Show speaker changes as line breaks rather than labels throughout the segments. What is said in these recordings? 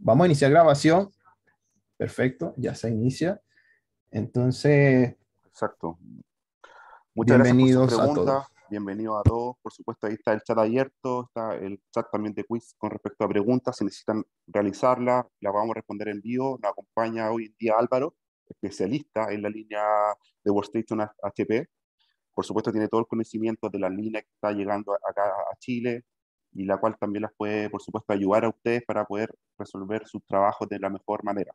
Vamos a iniciar grabación.
Perfecto, ya se inicia. Entonces. Exacto.
Muchas bienvenidos gracias por a todos. Bienvenidos a todos. Por supuesto, ahí está el chat abierto, está el chat también de quiz con respecto a preguntas. Si necesitan realizarla, la vamos a responder en vivo. Nos acompaña hoy en día Álvaro, especialista en la línea de Workstation HP. Por supuesto, tiene todo el conocimiento de la línea que está llegando acá a Chile, y la cual también las puede, por supuesto, ayudar a ustedes para poder resolver sus trabajos de la mejor manera.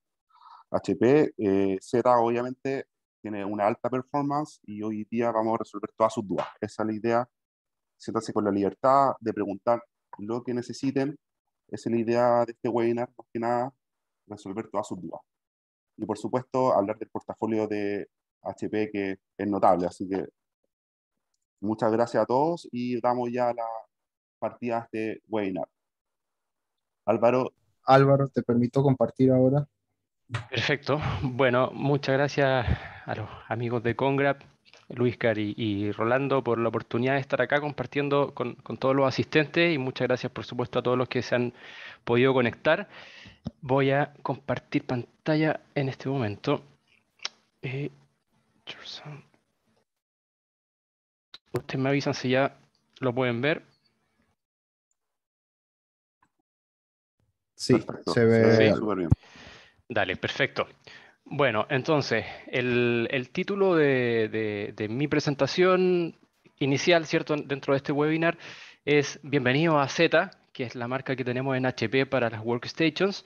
HP eh, Z obviamente tiene una alta performance y hoy día vamos a resolver todas sus dudas. Esa es la idea. Siéntanse con la libertad de preguntar lo que necesiten. Esa es la idea de este webinar, más que nada, resolver todas sus dudas. Y por supuesto, hablar del portafolio de HP que es notable. Así que muchas gracias a todos y damos ya la, partidas
de webinar. Álvaro.
Álvaro, te permito compartir ahora.
Perfecto. Bueno, muchas gracias a los amigos de Congrap, Luis Cari y Rolando por la oportunidad de estar acá compartiendo con, todos los asistentes y muchas gracias por supuesto a todos los que se han podido conectar. Voy a compartir pantalla en este momento. Eh, Ustedes me avisan si ya lo pueden ver.
Sí,
se ve súper
bien. Dale, perfecto. Bueno, entonces, el, título de, mi presentación inicial, ¿cierto?, dentro de este webinar es Bienvenido a Z, que es la marca que tenemos en HP para las workstations,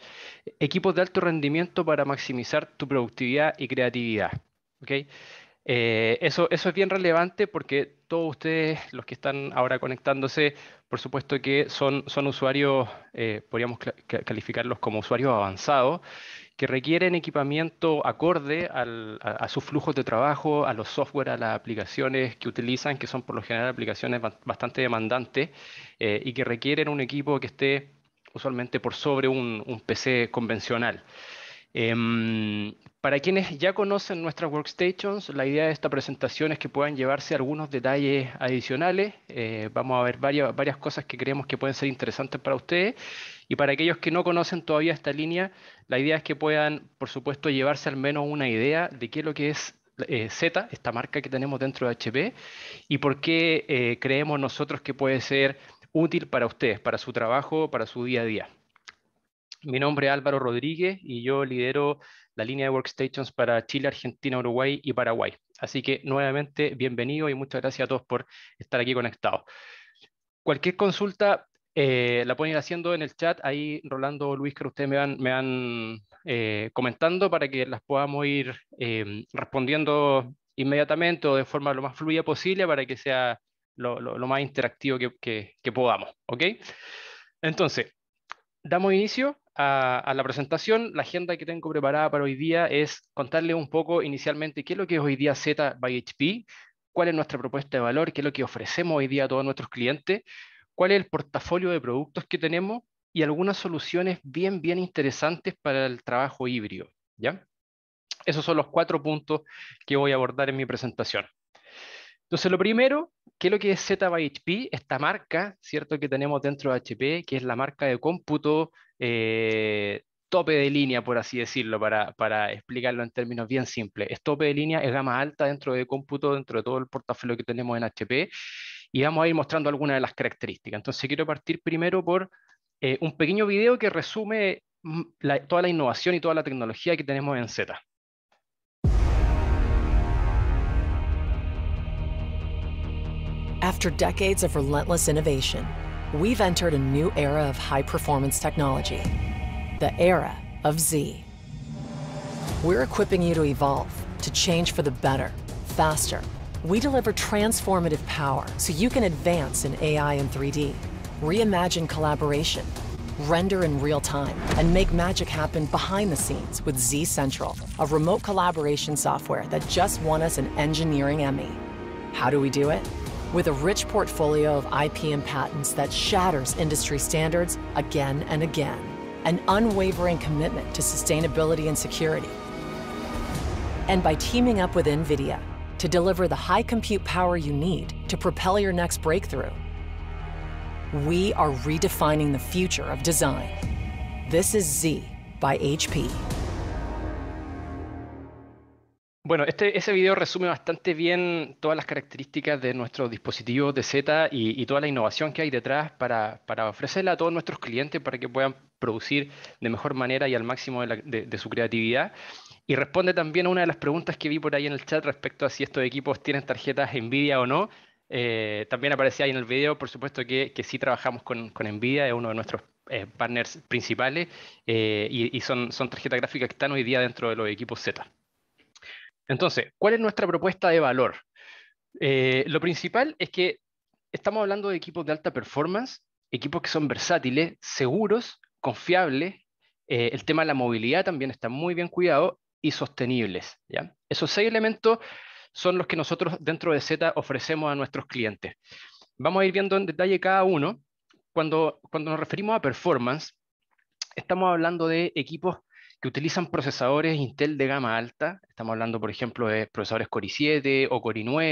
equipos de alto rendimiento para maximizar tu productividad y creatividad. ¿okay? Eh, eso, es bien relevante porque todos ustedes, los que están ahora conectándose, por supuesto que son, usuarios, eh, podríamos calificarlos como usuarios avanzados, que requieren equipamiento acorde a, sus flujos de trabajo, a los software, a las aplicaciones que utilizan, que son por lo general aplicaciones bastante demandantes eh, y que requieren un equipo que esté usualmente por sobre un PC convencional. Em, para quienes ya conocen nuestras workstations, la idea de esta presentación es que puedan llevarse algunos detalles adicionales. Eh, vamos a ver varias, cosas que creemos que pueden ser interesantes para ustedes. Y para aquellos que no conocen todavía esta línea, la idea es que puedan, por supuesto, llevarse al menos una idea de qué es lo que es eh, Z, esta marca que tenemos dentro de HP, y por qué eh, creemos nosotros que puede ser útil para ustedes, para su trabajo, para su día a día. Mi nombre es Álvaro Rodríguez y yo lidero la línea de workstations para Chile, Argentina, Uruguay y Paraguay. Así que nuevamente, bienvenido y muchas gracias a todos por estar aquí conectados. Cualquier consulta eh, la pueden ir haciendo en el chat. Ahí, Rolando, o Luis, que ustedes me van, me eh, comentando para que las podamos ir em, respondiendo inmediatamente o de forma lo más fluida posible para que sea lo, más interactivo que, que podamos. Entonces, damos inicio a, la presentación, la agenda que tengo preparada para hoy día es contarles un poco inicialmente qué es lo que es hoy día Z by HP, cuál es nuestra propuesta de valor, qué es lo que ofrecemos hoy día a todos nuestros clientes, cuál es el portafolio de productos que tenemos y algunas soluciones bien, bien interesantes para el trabajo híbrido. ¿ya? Esos son los cuatro puntos que voy a abordar en mi presentación. Entonces, lo primero, ¿qué es lo que es Z by HP? Esta marca, ¿cierto? Que tenemos dentro de HP, que es la marca de cómputo, eh, tope de línea, por así decirlo, para, explicarlo en términos bien simples. Es tope de línea, es gama alta dentro de cómputo, dentro de todo el portafolio que tenemos en HP, y vamos a ir mostrando algunas de las características. Entonces quiero partir primero por eh, un pequeño video que resume mm, toda la innovación y toda la tecnología que tenemos en Z.
After decades of relentless innovation, we've entered a new era of high-performance technology, the era of Z. We're equipping you to evolve, to change for the better, faster. We deliver transformative power so you can advance in AI and 3D, reimagine collaboration, render in real time, and make magic happen behind the scenes with Z Central, a remote collaboration software that just won us an engineering Emmy. How do we do it? With a rich portfolio of IP and patents that shatters industry standards again and again, an unwavering commitment to sustainability and security, and by teaming up with NVIDIA to deliver the high compute power you need to propel your next breakthrough, we are redefining the future of design. This is Z by HP.
Bueno, este, ese video resume bastante bien todas las características de nuestro dispositivo de Z y toda la innovación que hay detrás para, para ofrecerla a todos nuestros clientes para que puedan producir de mejor manera y al máximo de, su creatividad. Y responde también a una de las preguntas que vi por ahí en el chat respecto a si estos equipos tienen tarjetas NVIDIA o no. Eh, también aparecía ahí en el video, por supuesto que, que sí trabajamos con, con NVIDIA, es uno de nuestros eh, partners principales eh, y, son, son tarjetas gráficas que están hoy día dentro de los equipos Z. Entonces, ¿cuál es nuestra propuesta de valor? Eh, lo principal es que estamos hablando de equipos de alta performance, equipos que son versátiles, seguros, confiables, eh, el tema de la movilidad también está muy bien cuidado y sostenibles. ¿ya? Esos seis elementos son los que nosotros dentro de Z ofrecemos a nuestros clientes. Vamos a ir viendo en detalle cada uno. Cuando, cuando nos referimos a performance, estamos hablando de equipos que utilizan procesadores Intel de gama alta. Estamos hablando, por ejemplo, de procesadores Core i7 o Core i9,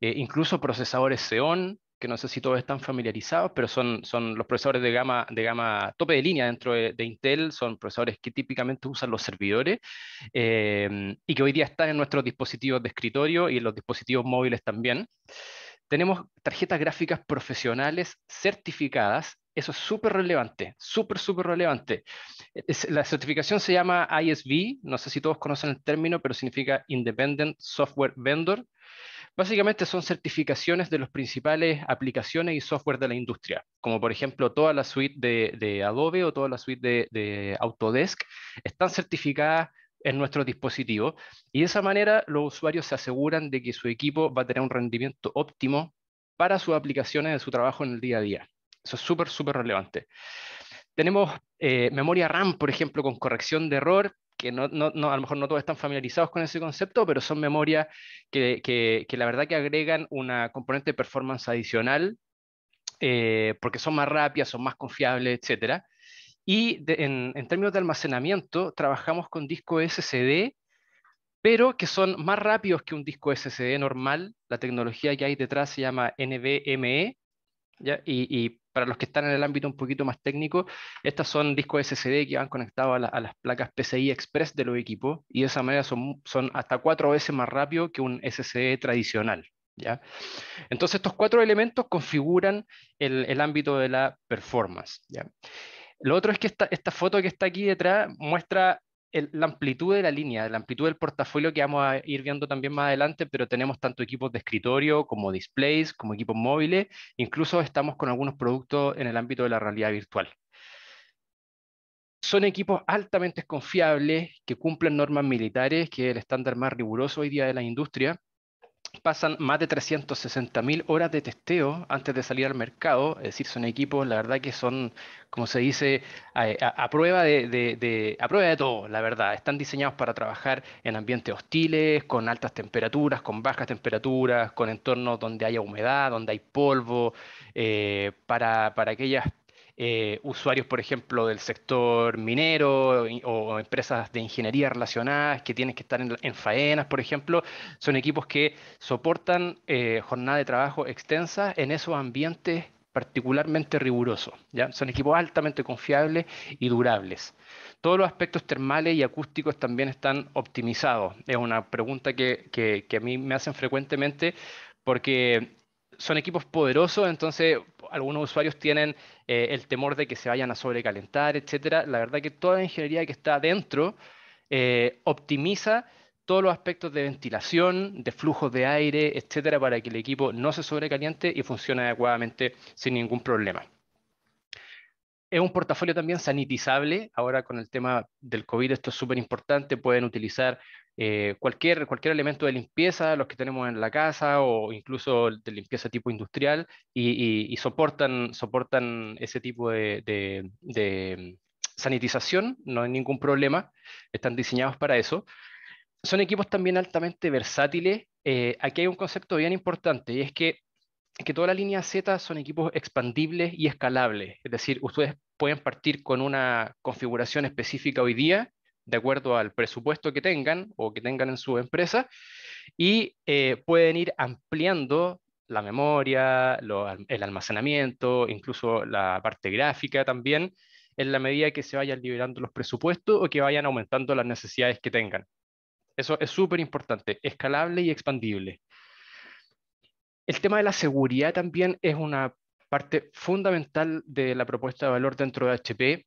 eh, incluso procesadores Xeon, que no sé si todos están familiarizados, pero son, son los procesadores de gama, de gama tope de línea dentro de, Intel, son procesadores que típicamente usan los servidores eh, y que hoy día están en nuestros dispositivos de escritorio y en los dispositivos móviles también. Tenemos tarjetas gráficas profesionales certificadas eso es súper relevante, súper, súper relevante. E, la certificación se llama ISV, no sé si todos conocen el término, pero significa Independent Software Vendor. Básicamente son certificaciones de las principales aplicaciones y software de la industria, como por ejemplo toda la suite de, Adobe o toda la suite de, Autodesk están certificadas en nuestro dispositivo y de esa manera los usuarios se aseguran de que su equipo va a tener un rendimiento óptimo para sus aplicaciones de su trabajo en el día a día. Eso es súper, súper relevante. Tenemos eh, memoria RAM, por ejemplo, con corrección de error, que no, no, no, a lo mejor no todos están familiarizados con ese concepto, pero son memorias que, la verdad que agregan una componente de performance adicional, eh, porque son más rápidas, son más confiables, etc. Y en, en, términos de almacenamiento, trabajamos con disco SSD, pero que son más rápidos que un disco SSD normal. La tecnología que hay detrás se llama NVMe, y, para los que están en el ámbito un poquito más técnico, estas son discos SSD que van conectados a, las placas PCI Express de los equipos y de esa manera son, hasta cuatro veces más rápido que un SSD tradicional. ¿ya? Entonces estos cuatro elementos configuran el, ámbito de la performance. Lo otro es que esta, foto que está aquí detrás muestra la amplitud de la línea, la amplitud del portafolio que vamos a ir viendo también más adelante, pero tenemos tanto equipos de escritorio como displays, como equipos móviles, incluso estamos con algunos productos en el ámbito de la realidad virtual. Son equipos altamente confiables que cumplen normas militares, que es el estándar más riguroso hoy día de la industria, pasan más de 360.000 horas de testeo antes de salir al mercado, es decir, son equipos, la verdad que son, como se dice, a, prueba, de, a prueba de todo, la verdad, están diseñados para trabajar en ambientes hostiles, con altas temperaturas, con bajas temperaturas, con entornos donde haya humedad, donde hay polvo, eh, para, para aquellas eh, usuarios, por ejemplo, del sector minero o, empresas de ingeniería relacionadas que tienen que estar en, faenas, por ejemplo, son equipos que soportan eh, jornada de trabajo extensa en esos ambientes particularmente rigurosos. ¿ya? Son equipos altamente confiables y durables. Todos los aspectos termales y acústicos también están optimizados. Es una pregunta que a mí me hacen frecuentemente porque son equipos poderosos, entonces algunos usuarios tienen eh, el temor de que se vayan a sobrecalentar, etc. La verdad que toda la ingeniería que está adentro eh, optimiza todos los aspectos de ventilación, de flujos de aire, etcétera, para que el equipo no se sobrecaliente y funcione adecuadamente sin ningún problema es un portafolio también sanitizable. Ahora con el tema del COVID esto es súper importante. Pueden utilizar eh, cualquier, cualquier elemento de limpieza, los que tenemos en la casa o incluso de limpieza tipo industrial y, soportan, soportan ese tipo de, mm, sanitización. No hay ningún problema. Están diseñados para eso. Son equipos también altamente versátiles. Eh, aquí hay un concepto bien importante y es que que toda la línea Z son equipos expandibles y escalables, es decir, ustedes pueden partir con una configuración específica hoy día, de acuerdo al presupuesto que tengan o que tengan en su empresa, y eh, pueden ir ampliando la memoria, el almacenamiento, incluso la parte gráfica también, en la medida que se vayan liberando los presupuestos o que vayan aumentando las necesidades que tengan. Eso es súper importante, escalable y expandible. El tema de la seguridad también es una parte fundamental de la propuesta de valor dentro de HP.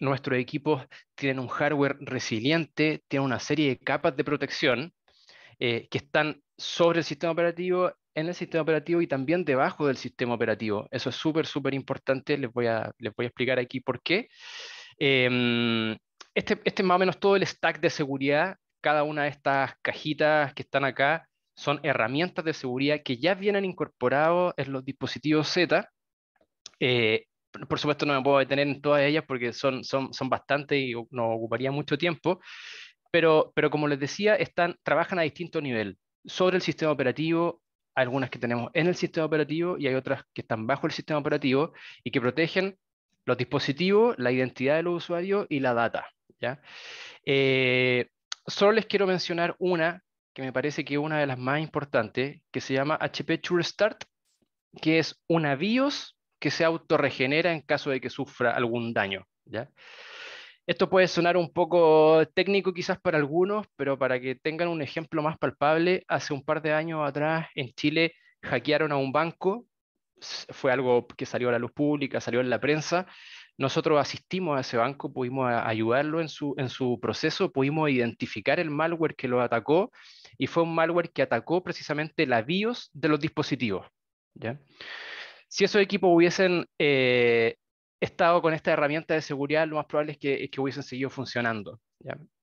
Nuestros equipos tienen un hardware resiliente, tienen una serie de capas de protección eh, que están sobre el sistema operativo, en el sistema operativo y también debajo del sistema operativo. Eso es súper, súper importante. Les voy, a, les voy a explicar aquí por qué. Em, este, este es más o menos todo el stack de seguridad. Cada una de estas cajitas que están acá son herramientas de seguridad que ya vienen incorporados en los dispositivos Z. Eh, por supuesto, no me puedo detener en todas ellas porque son, son, son bastantes y nos ocuparía mucho tiempo, pero, pero como les decía, están, trabajan a distinto nivel, sobre el sistema operativo, algunas que tenemos en el sistema operativo y hay otras que están bajo el sistema operativo y que protegen los dispositivos, la identidad de los usuarios y la data. ¿ya? Eh, solo les quiero mencionar una que me parece que es una de las más importantes, que se llama HP True Start, que es una BIOS que se autorregenera en caso de que sufra algún daño. ¿ya? Esto puede sonar un poco técnico quizás para algunos, pero para que tengan un ejemplo más palpable, hace un par de años atrás en Chile hackearon a un banco, fue algo que salió a la luz pública, salió en la prensa, nosotros asistimos a ese banco, pudimos ayudarlo en su, en su proceso, pudimos identificar el malware que lo atacó y fue un malware que atacó precisamente la BIOS de los dispositivos. Si esos equipos hubiesen eh, estado con esta herramienta de seguridad, lo más probable es que, hubiesen seguido funcionando.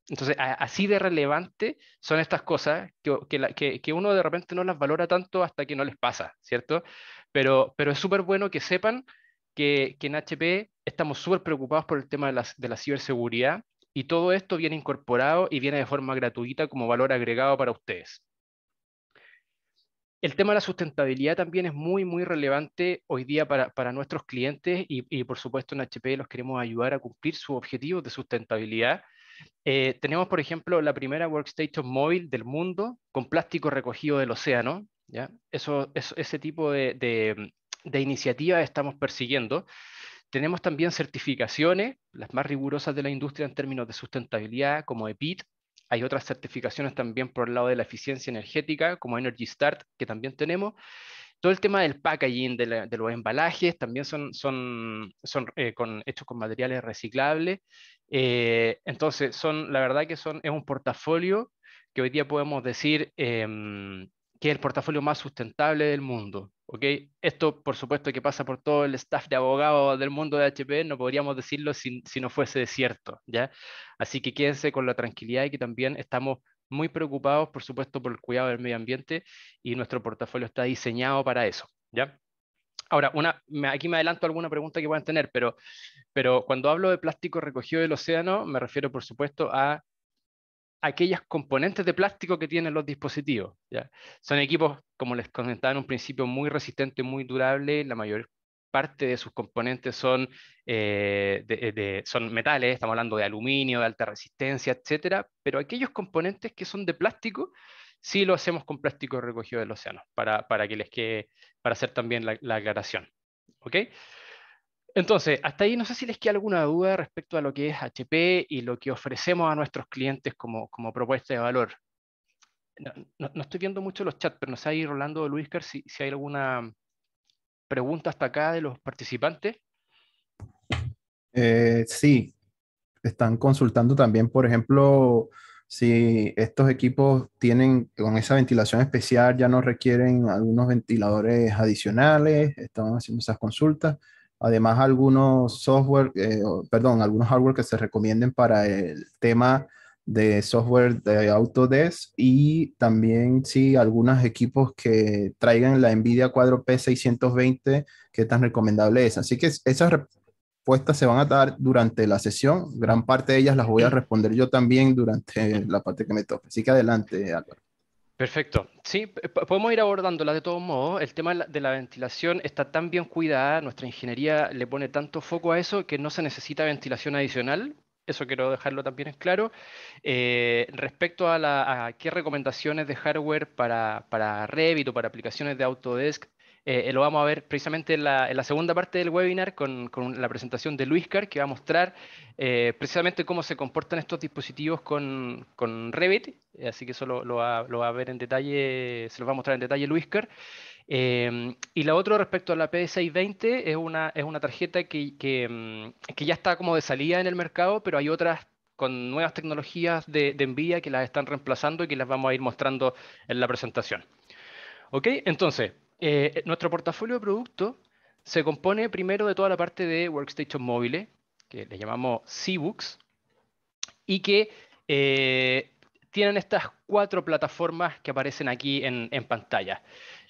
Entonces, así de relevante son estas cosas que, uno de repente no las valora tanto hasta que no les pasa, ¿cierto? Pero, pero es súper bueno que sepan que, en HP estamos súper preocupados por el tema de de la ciberseguridad y todo esto viene incorporado y viene de forma gratuita como valor agregado para ustedes. El tema de la sustentabilidad también es muy, muy relevante hoy día para, nuestros clientes y, por supuesto en HP los queremos ayudar a cumplir sus objetivos de sustentabilidad. Eh, tenemos, por ejemplo, la primera workstation móvil del mundo con plástico recogido del océano. ¿ya? Eso, ese tipo de, de, de iniciativas estamos persiguiendo. Tenemos también certificaciones, las más rigurosas de la industria en términos de sustentabilidad, como EPIT. Hay otras certificaciones también por el lado de la eficiencia energética, como Energy Start, que también tenemos. Todo el tema del packaging, de, los embalajes, también son, son, son eh, con, hechos con materiales reciclables. Eh, entonces, son, la verdad que son, es un portafolio que hoy día podemos decir em, que es el portafolio más sustentable del mundo. ¿ok? Esto, por supuesto, que pasa por todo el staff de abogados del mundo de HP, no podríamos decirlo si, si no fuese cierto. ¿ya? Así que quédense con la tranquilidad y que también estamos muy preocupados, por supuesto, por el cuidado del medio ambiente y nuestro portafolio está diseñado para eso. ¿ya? Ahora, una, aquí me adelanto alguna pregunta que puedan tener, pero, pero cuando hablo de plástico recogido del océano, me refiero, por supuesto, a aquellas componentes de plástico que tienen los dispositivos. Son equipos, como les comentaba en un principio, muy resistentes, muy durables, la mayor parte de sus componentes son, eh, eh, son metales, estamos hablando de aluminio, de alta resistencia, etcétera, pero aquellos componentes que son de plástico, sí lo hacemos con plástico recogido del océano, para, para que les quede, para hacer también la, la aclaración. ¿ok?, entonces, hasta ahí no sé si les queda alguna duda respecto a lo que es HP y lo que ofrecemos a nuestros clientes como, propuesta de valor. No, estoy viendo mucho los chats, pero no sé ahí, Rolando o Luis, si, si hay alguna pregunta hasta acá de los participantes.
Eh, sí, están consultando también, por ejemplo, si estos equipos tienen con esa ventilación especial, ya no requieren algunos ventiladores adicionales, están haciendo esas consultas. Además, algunos software, eh, perdón, algunos hardware que se recomienden para el tema de software de Autodesk y también sí algunos equipos que traigan la Nvidia Quadro P620 qué tan recomendable es. Así que esas respuestas se van a dar durante la sesión. Gran parte de ellas las voy a responder yo también durante la parte que me toque. Así que adelante, Álvaro.
Perfecto. Sí, podemos ir abordándola de todos modos. El tema de la ventilación está tan bien cuidada, nuestra ingeniería le pone tanto foco a eso que no se necesita ventilación adicional. Eso quiero dejarlo también en claro. Eh, respecto a, la, qué recomendaciones de hardware para, para Revit o para aplicaciones de Autodesk eh, lo vamos a ver precisamente en la, segunda parte del webinar con, con, la presentación de Luis Carr que va a mostrar eh, precisamente cómo se comportan estos dispositivos con, con Revit. Eh, así que eso lo, lo, va, a ver en detalle, se los va a mostrar en detalle Luis Carr y la otra respecto a la P620 es una, es una tarjeta que, que, mm, que, ya está como de salida en el mercado, pero hay otras con nuevas tecnologías de, de envía que las están reemplazando y que las vamos a ir mostrando en la presentación. Ok, entonces, eh, nuestro portafolio de productos se compone primero de toda la parte de workstation móviles, que le llamamos C-Books, y que eh, tienen estas cuatro plataformas que aparecen aquí en, pantalla.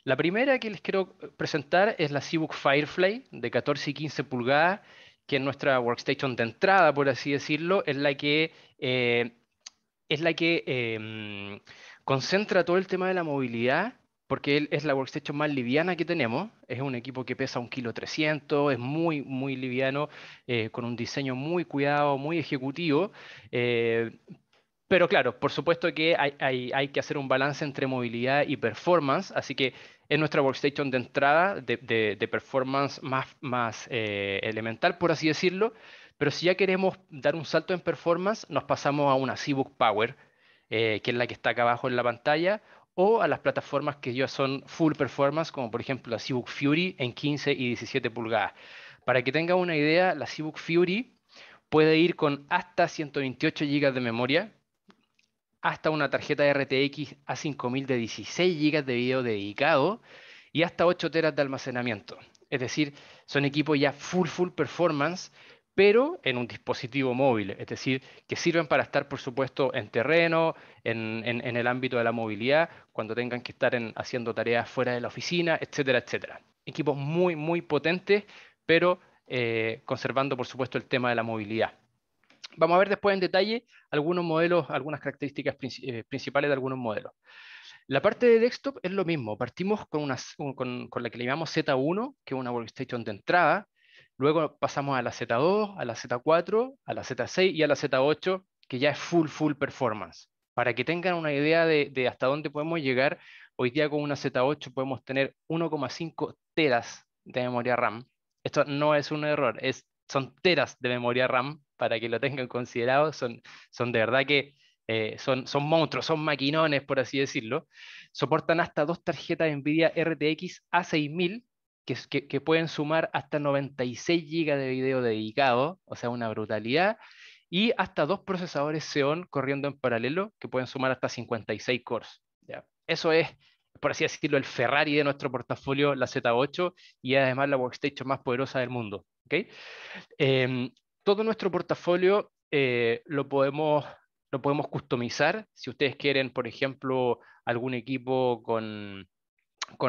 La primera que les quiero presentar es la C-Book Firefly de 14 y 15 pulgadas, que es nuestra workstation de entrada, por así decirlo, es la que, eh, es la que em, concentra todo el tema de la movilidad porque él es la workstation más liviana que tenemos. Es un equipo que pesa un kilo 300, es muy, muy liviano, eh, con un diseño muy cuidado, muy ejecutivo. Eh, pero claro, por supuesto que hay, que hacer un balance entre movilidad y performance, así que es nuestra workstation de entrada de, performance más, más eh, elemental, por así decirlo. Pero si ya queremos dar un salto en performance, nos pasamos a una Seabook Power, que es la que está acá abajo en la pantalla, o a las plataformas que ya son full performance, como por ejemplo la Cbook Fury en 15 y 17 pulgadas. Para que tengan una idea, la Cbook Fury puede ir con hasta 128 GB de memoria, hasta una tarjeta RTX A5000 de 16 GB de video dedicado y hasta 8 teras de almacenamiento. Es decir, son equipos ya full, full performance pero en un dispositivo móvil, es decir, que sirven para estar, por supuesto, en terreno, en, el ámbito de la movilidad, cuando tengan que estar haciendo tareas fuera de la oficina, etcétera, etcétera. Equipos muy, muy potentes, pero eh, conservando, por supuesto, el tema de la movilidad. Vamos a ver después en detalle algunos modelos, algunas características eh, principales de algunos modelos. La parte de desktop es lo mismo. Partimos con, con la que le llamamos Z1, que es una workstation de entrada, Luego pasamos a la Z2, a la Z4, a la Z6 y a la Z8, que ya es full, full performance. Para que tengan una idea de, hasta dónde podemos llegar, hoy día con una Z8 podemos tener 1,5 teras de memoria RAM. Esto no es un error, es, son teras de memoria RAM, para que lo tengan considerado, son, son de verdad que eh, son, son monstruos, son maquinones, por así decirlo. Soportan hasta dos tarjetas NVIDIA RTX A6000 que, pueden sumar hasta 96 GB de video dedicado, o sea, una brutalidad, y hasta dos procesadores Xeon corriendo en paralelo, que pueden sumar hasta 56 cores. ¿ya? Eso es, por así decirlo, el Ferrari de nuestro portafolio, la Z8, y además la workstation más poderosa del mundo. ¿okay? Em, todo nuestro portafolio eh, lo podemos lo podemos customizar. Si ustedes quieren, por ejemplo, algún equipo con,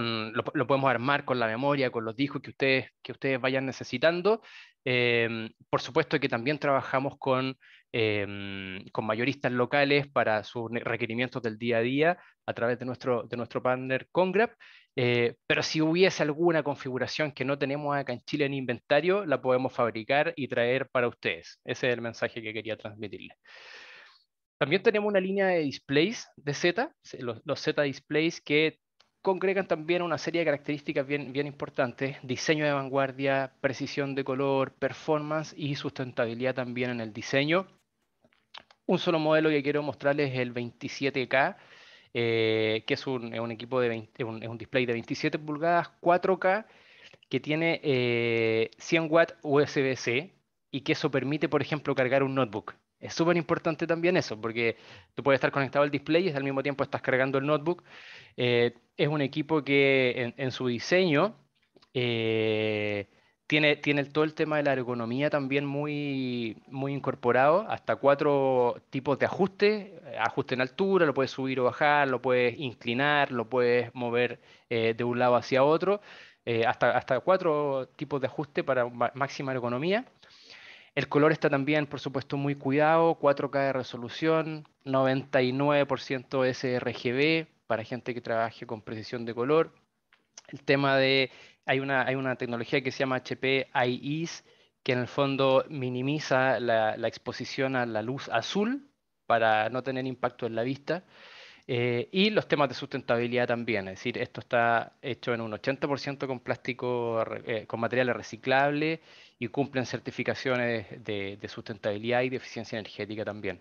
lo, podemos armar con la memoria, con los discos que ustedes, que ustedes vayan necesitando. Em, por supuesto que también trabajamos con, em, con mayoristas locales para sus requerimientos del día a día a través de nuestro, de nuestro partner Congrap. Eh, pero si hubiese alguna configuración que no tenemos acá en Chile en inventario, la podemos fabricar y traer para ustedes. Ese es el mensaje que quería transmitirles. También tenemos una línea de displays de Z, los, los Z displays que congregan también una serie de características bien, bien importantes, diseño de vanguardia, precisión de color, performance y sustentabilidad también en el diseño. Un solo modelo que quiero mostrarles es el 27K, eh, que es un, equipo de un, display de 27 pulgadas 4K que tiene 100 eh, watts USB-C y que eso permite, por ejemplo, cargar un notebook. Es súper importante también eso, porque tú puedes estar conectado al display y al mismo tiempo estás cargando el notebook. Eh, es un equipo que en, su diseño eh, tiene, tiene todo el tema de la ergonomía también muy, muy incorporado, hasta cuatro tipos de ajuste, eh, ajuste en altura, lo puedes subir o bajar, lo puedes inclinar, lo puedes mover de un lado hacia otro, hasta, hasta cuatro tipos de ajuste para máxima ergonomía. El color está también, por supuesto, muy cuidado, 4K de resolución, 99% sRGB para gente que trabaje con precisión de color. El tema de, hay una, tecnología que se llama HP IEs, que en el fondo minimiza la exposición a la luz azul para no tener impacto en la vista. Eh, y los temas de sustentabilidad también, es decir, esto está hecho en un 80% con plástico, eh, con materiales reciclables y cumplen certificaciones de, sustentabilidad y de eficiencia energética también.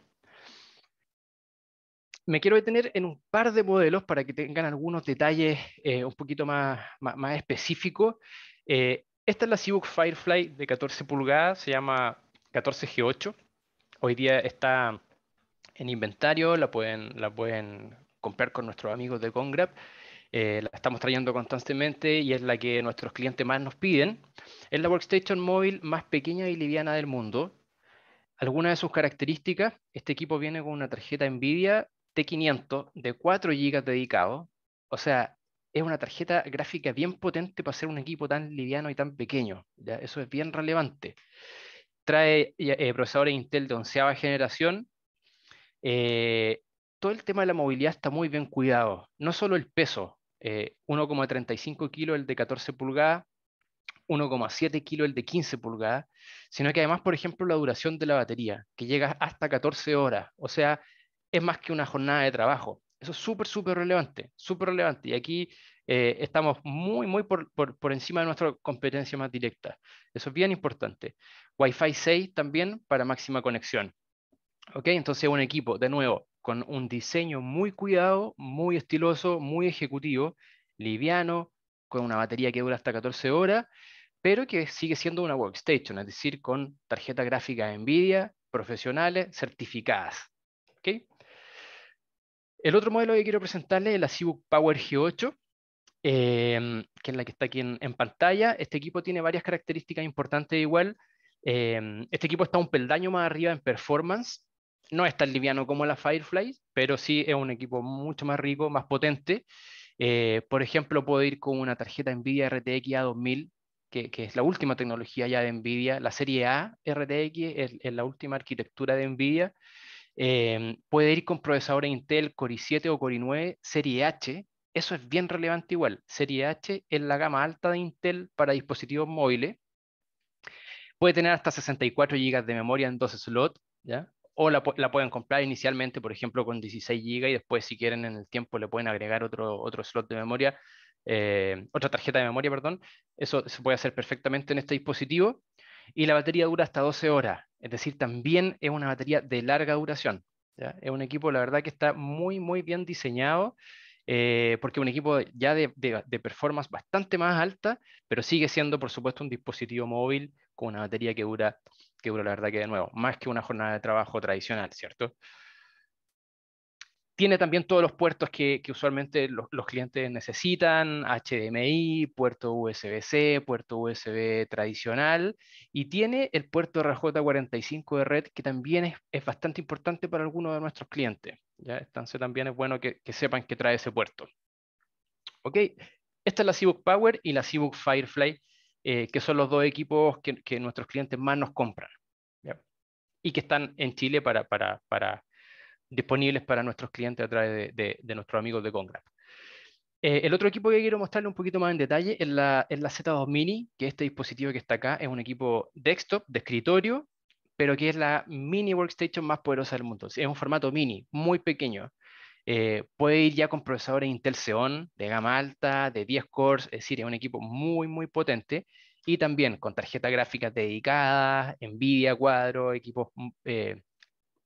Me quiero detener en un par de modelos para que tengan algunos detalles eh, un poquito más, más, específicos. esta es la Seabook Firefly de 14 pulgadas, se llama 14G8. Hoy día está en inventario, la pueden, la comprar con nuestros amigos de Congrab. Eh, la estamos trayendo constantemente y es la que nuestros clientes más nos piden. Es la workstation móvil más pequeña y liviana del mundo. Algunas de sus características, este equipo viene con una tarjeta NVIDIA T500 de 4 GB dedicado. O sea, es una tarjeta gráfica bien potente para ser un equipo tan liviano y tan pequeño. ¿ya? Eso es bien relevante. Trae eh, procesadores Intel de onceava generación, eh, todo el tema de la movilidad está muy bien cuidado. No solo el peso, 1,35 eh, kilos el de 14 pulgadas, 1,7 kilos el de 15 pulgadas, sino que además, por ejemplo, la duración de la batería, que llega hasta 14 horas. O sea, es más que una jornada de trabajo. Eso es súper, súper relevante, súper relevante. Y aquí eh, estamos muy, muy por, por, encima de nuestra competencia más directa. Eso es bien importante. Wi-Fi 6 también para máxima conexión. ¿Ok? Entonces un equipo, de nuevo, con un diseño muy cuidado, muy estiloso, muy ejecutivo, liviano, con una batería que dura hasta 14 horas, pero que sigue siendo una workstation, es decir, con tarjeta gráfica NVIDIA, profesionales, certificadas. El otro modelo que quiero presentarles es la Cibook Power G8, em, que es la que está aquí en, pantalla. Este equipo tiene varias características importantes igual. Em, este equipo está un peldaño más arriba en performance, no es tan liviano como la Firefly, pero sí es un equipo mucho más rico, más potente. Eh, por ejemplo, puedo ir con una tarjeta NVIDIA RTX A2000, que, es la última tecnología ya de NVIDIA. La serie A RTX es, la última arquitectura de NVIDIA. Eh, puede ir con procesador Intel Core i7 o Core i9, serie H. Eso es bien relevante igual. Serie H es la gama alta de Intel para dispositivos móviles. Puede tener hasta 64 GB de memoria en dos slots, ¿ya? o la, pueden comprar inicialmente, por ejemplo, con 16 GB y después si quieren en el tiempo le pueden agregar otro, otro slot de memoria, eh, otra tarjeta de memoria, perdón. Eso se puede hacer perfectamente en este dispositivo. Y la batería dura hasta 12 horas, es decir, también es una batería de larga duración. Es un equipo, la verdad, que está muy, muy bien diseñado. Eh, porque un equipo ya de, de, de, performance bastante más alta, pero sigue siendo, por supuesto, un dispositivo móvil con una batería que dura, que dura la verdad que de nuevo, más que una jornada de trabajo tradicional, ¿cierto? Tiene también todos los puertos que, usualmente los, clientes necesitan, HDMI, puerto USB-C, puerto USB tradicional, y tiene el puerto RJ45 de red, que también es, bastante importante para algunos de nuestros clientes. ¿ya? Entonces también es bueno que, sepan que trae ese puerto. Ok, esta es la Seabook Power y la Seabook Firefly, eh, que son los dos equipos que, nuestros clientes más nos compran y que están en Chile para, disponibles para nuestros clientes a través de, de, nuestros amigos de Congra. Eh, el otro equipo que quiero mostrarle un poquito más en detalle es la, es la Z2 Mini, que este dispositivo que está acá es un equipo desktop, de escritorio, pero que es la mini workstation más poderosa del mundo. Es un formato mini, muy pequeño. Eh, puede ir ya con procesadores Intel Xeon de gama alta, de 10 cores, es decir, es un equipo muy, muy potente. Y también con tarjetas gráficas dedicadas, Nvidia Cuadro, equipos mm, eh,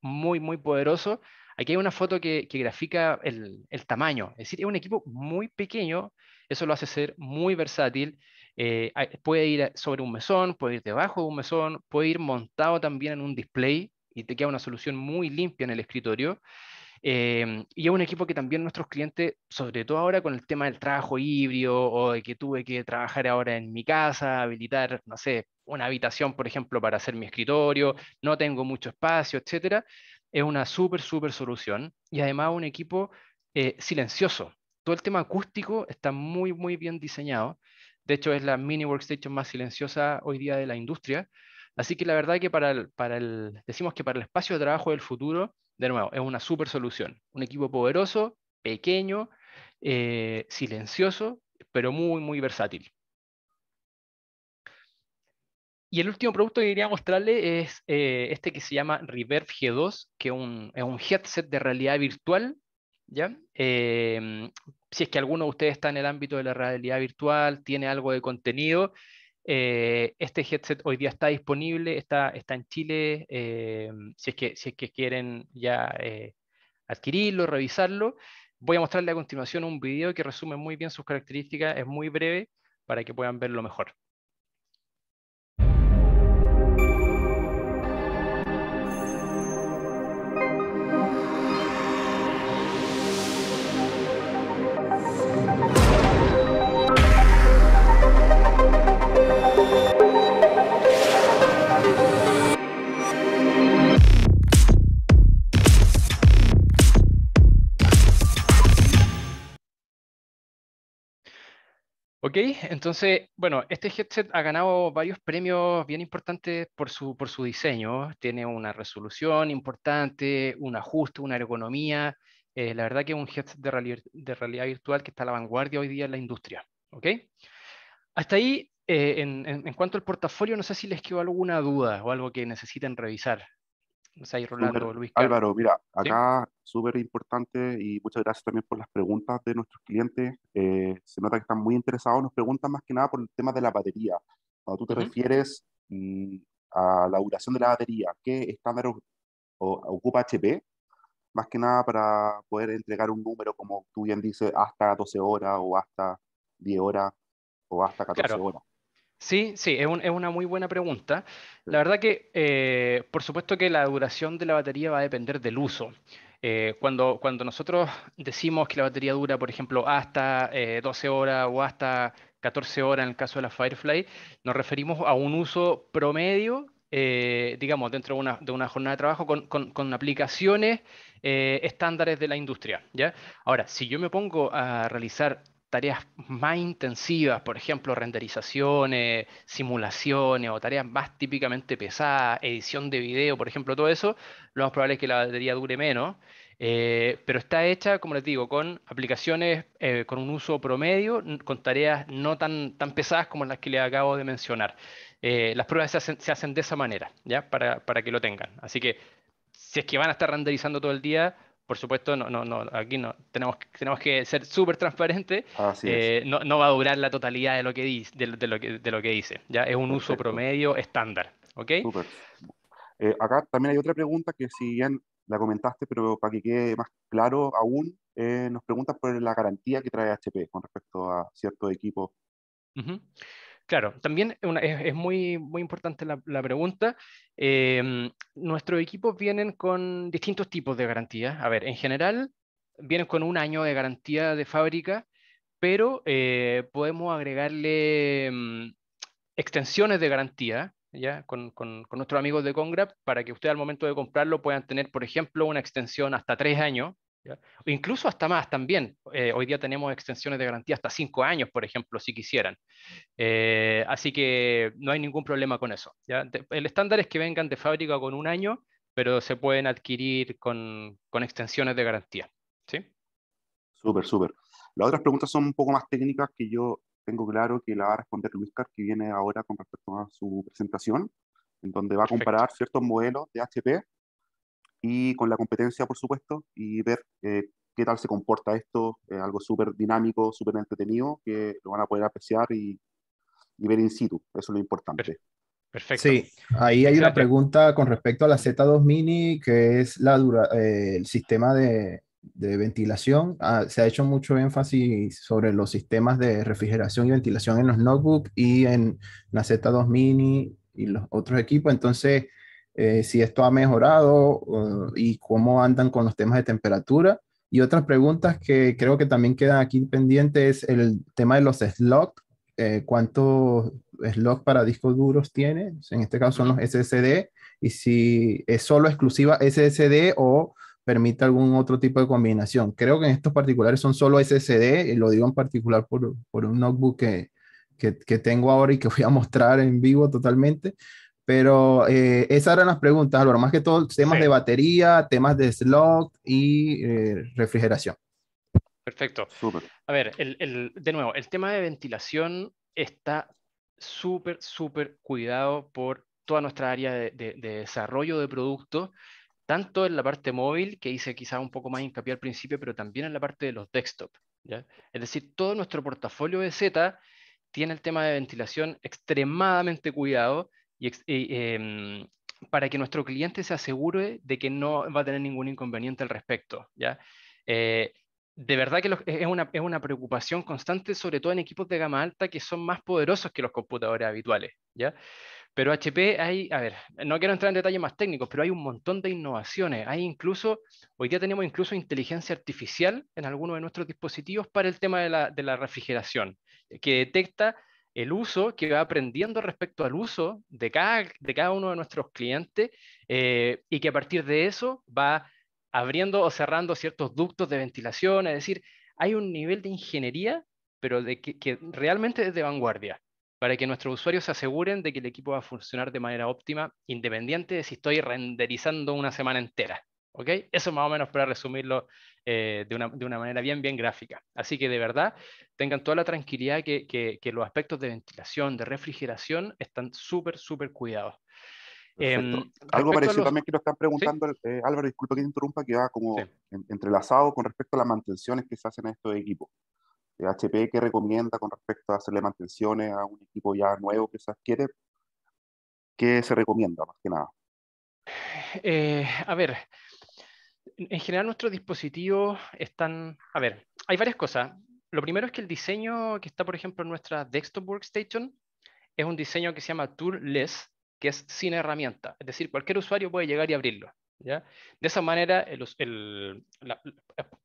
muy, muy poderosos. Aquí hay una foto que, que grafica el, el, tamaño, es decir, es un equipo muy pequeño, eso lo hace ser muy versátil. Eh, puede ir sobre un mesón, puede ir debajo de un mesón, puede ir montado también en un display y te queda una solución muy limpia en el escritorio. Em, y es un equipo que también nuestros clientes, sobre todo ahora con el tema del trabajo híbrido o de que tuve que trabajar ahora en mi casa, habilitar, no sé, una habitación, por ejemplo, para hacer mi escritorio, no tengo mucho espacio, etcétera, es una súper, súper solución. Y además un equipo eh, silencioso. Todo el tema acústico está muy, muy bien diseñado. De hecho, es la mini workstation más silenciosa hoy día de la industria. Así que la verdad que para para el, decimos que para el espacio de trabajo del futuro, de nuevo, es una super solución. Un equipo poderoso, pequeño, eh, silencioso, pero muy, muy versátil. Y el último producto que quería mostrarle es eh, este que se llama Reverb G2, que es un headset de realidad virtual. ¿ya? Eh, si es que alguno de ustedes está en el ámbito de la realidad virtual, tiene algo de contenido, eh, este headset hoy día está disponible, está, está en Chile, eh, si, es que, si es que quieren ya eh, adquirirlo, revisarlo. Voy a mostrarle a continuación un video que resume muy bien sus características, es muy breve para que puedan verlo mejor. Ok, entonces, bueno, este headset ha ganado varios premios bien importantes por su, diseño. Tiene una resolución importante, un ajuste, una ergonomía. Eh, la verdad que es un headset de realidad, virtual que está a la vanguardia hoy día en la industria. ¿Ok? Hasta ahí, eh, en, en, cuanto al portafolio, no sé si les quedó alguna duda o algo que necesiten revisar. Álvaro,
mira, acá súper importante y muchas gracias también por las preguntas de nuestros clientes. Eh, se nota que están muy interesados, nos preguntan más que nada por el tema de la batería. Cuando tú te refieres mm, a la duración de la batería, ¿qué estándar o, ocupa HP? Más que nada
para poder entregar un número, como
tú bien dices, hasta 12 horas o hasta 10 horas o hasta 14 horas.
Sí, sí, es, una muy buena pregunta. La verdad que, eh, por supuesto que la duración de la batería va a depender del uso. Eh, cuando, cuando nosotros decimos que la batería dura, por ejemplo, hasta 12 eh, horas o hasta 14 horas en el caso de la Firefly, nos referimos a un uso promedio, digamos, dentro de una, jornada de trabajo con, aplicaciones estándares de la industria. ¿ya? Ahora, si yo me pongo a realizar tareas más intensivas, por ejemplo, renderizaciones, simulaciones o tareas más típicamente pesadas, edición de video, por ejemplo, todo eso, lo más probable es que la batería dure menos. Eh, pero está hecha, como les digo, con aplicaciones eh, con un uso promedio, con tareas no tan, tan pesadas como las que les acabo de mencionar. Eh, las pruebas se hacen, se hacen, de esa manera, ¿ya? Para, para que lo tengan. Así que si es que van a estar renderizando todo el día, por supuesto, no, no, no, aquí no, tenemos, tenemos que ser súper transparentes, eh, no, no, va a durar la totalidad de lo que, dice, de, lo, que, de lo que dice, ya es un uso promedio estándar, ¿ok? Eh,
acá también hay otra pregunta que si bien la comentaste, pero para que quede más claro aún, eh, nos preguntas por la garantía que trae HP con respecto a ciertos equipos.
Claro, también es, muy, muy importante la, pregunta. Em, nuestros equipos vienen con distintos tipos de garantías. A ver, en general vienen con un año de garantía de fábrica, pero eh, podemos agregarle em, extensiones de garantía ¿ya? Con, con, nuestros amigos de Congrab, para que usted al momento de comprarlo puedan tener, por ejemplo, una extensión hasta tres años incluso hasta más también. Eh, hoy día tenemos extensiones de garantía hasta cinco años, por ejemplo, si quisieran. Eh, así que no hay ningún problema con eso. el estándar es que vengan de fábrica con un año, pero se pueden adquirir con, extensiones de garantía. ¿sí?
Súper, súper. Las otras preguntas son un poco más técnicas que yo tengo claro que la va a responder Luis Car, que viene ahora con respecto a su presentación, en donde va a comparar ciertos modelos de HP y con la competencia, por supuesto, y ver eh, qué tal se comporta esto, eh, algo súper dinámico, súper entretenido, que lo van a poder apreciar y, ver in situ, eso es lo importante.
Perfecto. Sí, ahí hay una pregunta con respecto a la Z2 Mini, que es la eh, el sistema de, de ventilación. Ah, se ha hecho mucho énfasis sobre los sistemas de refrigeración y ventilación en los notebooks y en la Z2 Mini y los otros equipos. Entonces, eh, si esto ha mejorado uh, y cómo andan con los temas de temperatura. Y otras preguntas que creo que también quedan aquí pendientes es el tema de los slots, eh, cuántos slots para discos duros tiene, en este caso son los SSD, y si es solo exclusiva SSD o permite algún otro tipo de combinación. Creo que en estos particulares son solo SSD, lo digo en particular por, un notebook que, tengo ahora y que voy a mostrar en vivo totalmente. Pero eh, esas eran las preguntas, Álvaro, más que todo temas de batería, temas de slot y eh, refrigeración.
Perfecto. A ver, de nuevo, el tema de ventilación está súper, súper cuidado por toda nuestra área de, desarrollo de productos, tanto en la parte móvil, que hice quizá un poco más hincapié al principio, pero también en la parte de los desktop. Es decir, todo nuestro portafolio de Z tiene el tema de ventilación extremadamente cuidado y, em, para que nuestro cliente se asegure de que no va a tener ningún inconveniente al respecto. ¿ya? Eh, de verdad que es, una, es, una, preocupación constante, sobre todo en equipos de gama alta que son más poderosos que los computadores habituales. ¿ya? Pero HP hay, a ver, no quiero entrar en detalles más técnicos, pero hay un montón de innovaciones. Hay incluso, hoy día tenemos incluso inteligencia artificial en algunos de nuestros dispositivos para el tema de la, de la refrigeración, que detecta el uso que va aprendiendo respecto al uso de cada, uno de nuestros clientes eh, y que a partir de eso va abriendo o cerrando ciertos ductos de ventilación, es decir, hay un nivel de ingeniería, pero de que, que realmente es de vanguardia, para que nuestros usuarios se aseguren de que el equipo va a funcionar de manera óptima, independiente de si estoy renderizando una semana entera. Eso más o menos para resumirlo eh, de, una, manera bien, bien gráfica. Así que de verdad, tengan toda la tranquilidad que, los aspectos de ventilación, de refrigeración, están súper, súper cuidados. Em, Algo parecido también
que nos están preguntando, eh, Álvaro, disculpa que te interrumpa, que va como entrelazado con respecto a las mantenciones que se hacen a estos equipos. HP, eh, ¿qué recomienda con respecto a hacerle mantenciones a un equipo ya nuevo que se adquiere? ¿Qué se recomienda más que nada?
a ver, en general nuestros dispositivos están, a ver, hay varias cosas. Lo primero es que el diseño que está, por ejemplo, en nuestra desktop workstation es un diseño que se llama toolless, que es sin herramienta. Es decir, cualquier usuario puede llegar y abrirlo. De esa manera, eh,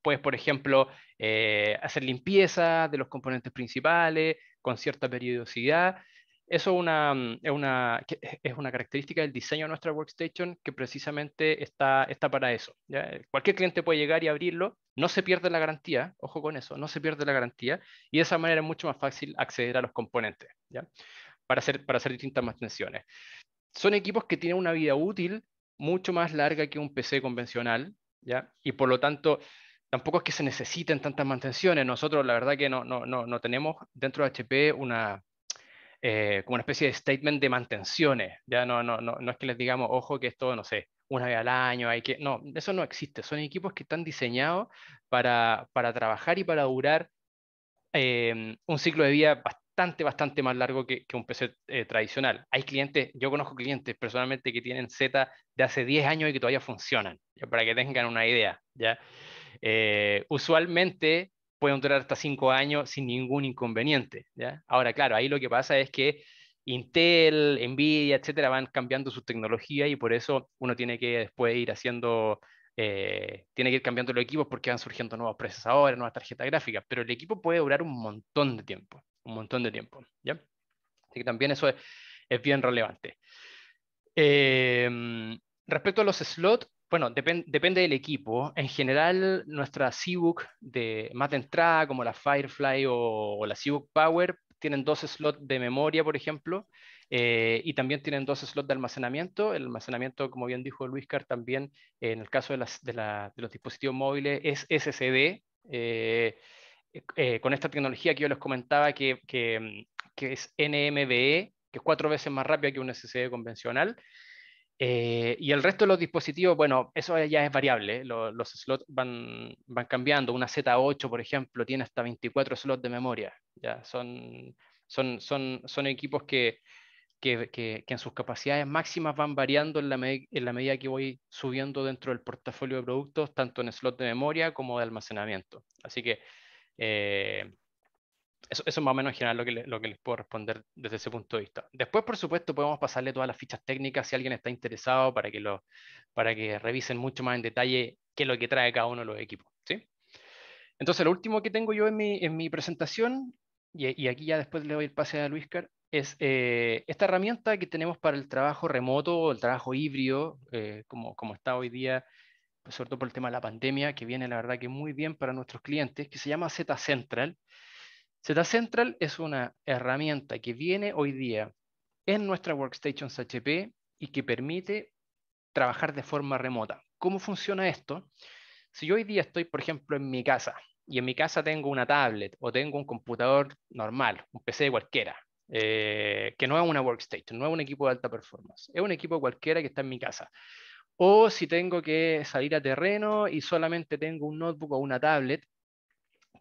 puedes, por ejemplo, eh, hacer limpieza de los componentes principales con cierta periodicidad eso es una, mm, una, e, es una característica del diseño de nuestra workstation que precisamente está, está para eso. Cualquier cliente puede llegar y abrirlo, no se pierde la garantía, ojo con eso, no se pierde la garantía, y de esa manera es mucho más fácil acceder a los componentes ¿ya? Para, hacer, para hacer distintas mantenciones. Son equipos que tienen una vida útil mucho más larga que un PC convencional, ¿ya? y por lo tanto tampoco es que se necesiten tantas mantenciones. Nosotros, la verdad, que no tenemos dentro de HP una, eh, como una especie de statement de mantenciones. Ya no, no, no, no es que les digamos, ojo, que esto, no sé, una vez al año, hay que... No, eso no existe. Son equipos que están diseñados para, para trabajar y para durar em, un ciclo de vida bastante, bastante más largo que, que un PC eh, tradicional. Hay clientes, yo conozco clientes personalmente que tienen Z de hace 10 años y que todavía funcionan, para que tengan una idea. ¿ya? Eh, usualmente pueden durar hasta cinco años sin ningún inconveniente. Ahora, claro, ahí lo que pasa es que Intel, Nvidia, etcétera, van cambiando su tecnología y por eso uno tiene que después ir haciendo, eh, tiene que ir cambiando los equipos porque van surgiendo nuevos procesadores, nuevas tarjetas gráficas, pero el equipo puede durar un montón de tiempo, un montón de tiempo, ¿ya? Así que también eso es, bien relevante. Eh, respecto a los slots, bueno, depende del equipo. En general, nuestra CBook de más de entrada, como la Firefly o, la book Power, tienen dos slots de memoria, por ejemplo, eh, y también tienen dos slots de almacenamiento. El almacenamiento, como bien dijo Luis Car, también en el caso de, los dispositivos móviles es SSD. Eh, eh, con esta tecnología que yo les comentaba, que, que mm, es NMBE, que es cuatro veces más rápida que un SSD convencional, eh, y el resto de los dispositivos, bueno, eso ya es variable, ¿eh? los, slots van, cambiando. Una Z8, por ejemplo, tiene hasta 24 slots de memoria. ¿ya? Son, son, son, son equipos que, que, que, en sus capacidades máximas van variando en la, medida que voy subiendo dentro del portafolio de productos, tanto en slots slot de memoria como de almacenamiento. Así que eh, eso, es más o menos en general lo que, lo que les puedo responder desde ese punto de vista. Después, por supuesto, podemos pasarle todas las fichas técnicas si alguien está interesado para que, lo, para que revisen mucho más en detalle qué es lo que trae cada uno de los equipos. ¿sí? Entonces, lo último que tengo yo en mi, en mi presentación, y, y, aquí ya después le doy el pase a Luiscar, es eh, esta herramienta que tenemos para el trabajo remoto el trabajo híbrido, eh, como, como está hoy día pues sobre todo por el tema de la pandemia, que viene la verdad que muy bien para nuestros clientes, que se llama Z Central, Z Central es una herramienta que viene hoy día en nuestra Workstation HP y que permite trabajar de forma remota. ¿Cómo funciona esto? Si yo hoy día estoy, por ejemplo, en mi casa y en mi casa tengo una tablet o tengo un computador normal, un PC cualquiera, eh, que no es una workstation, no es un equipo de alta performance, es un equipo cualquiera que está en mi casa. O si tengo que salir a terreno y solamente tengo un notebook o una tablet,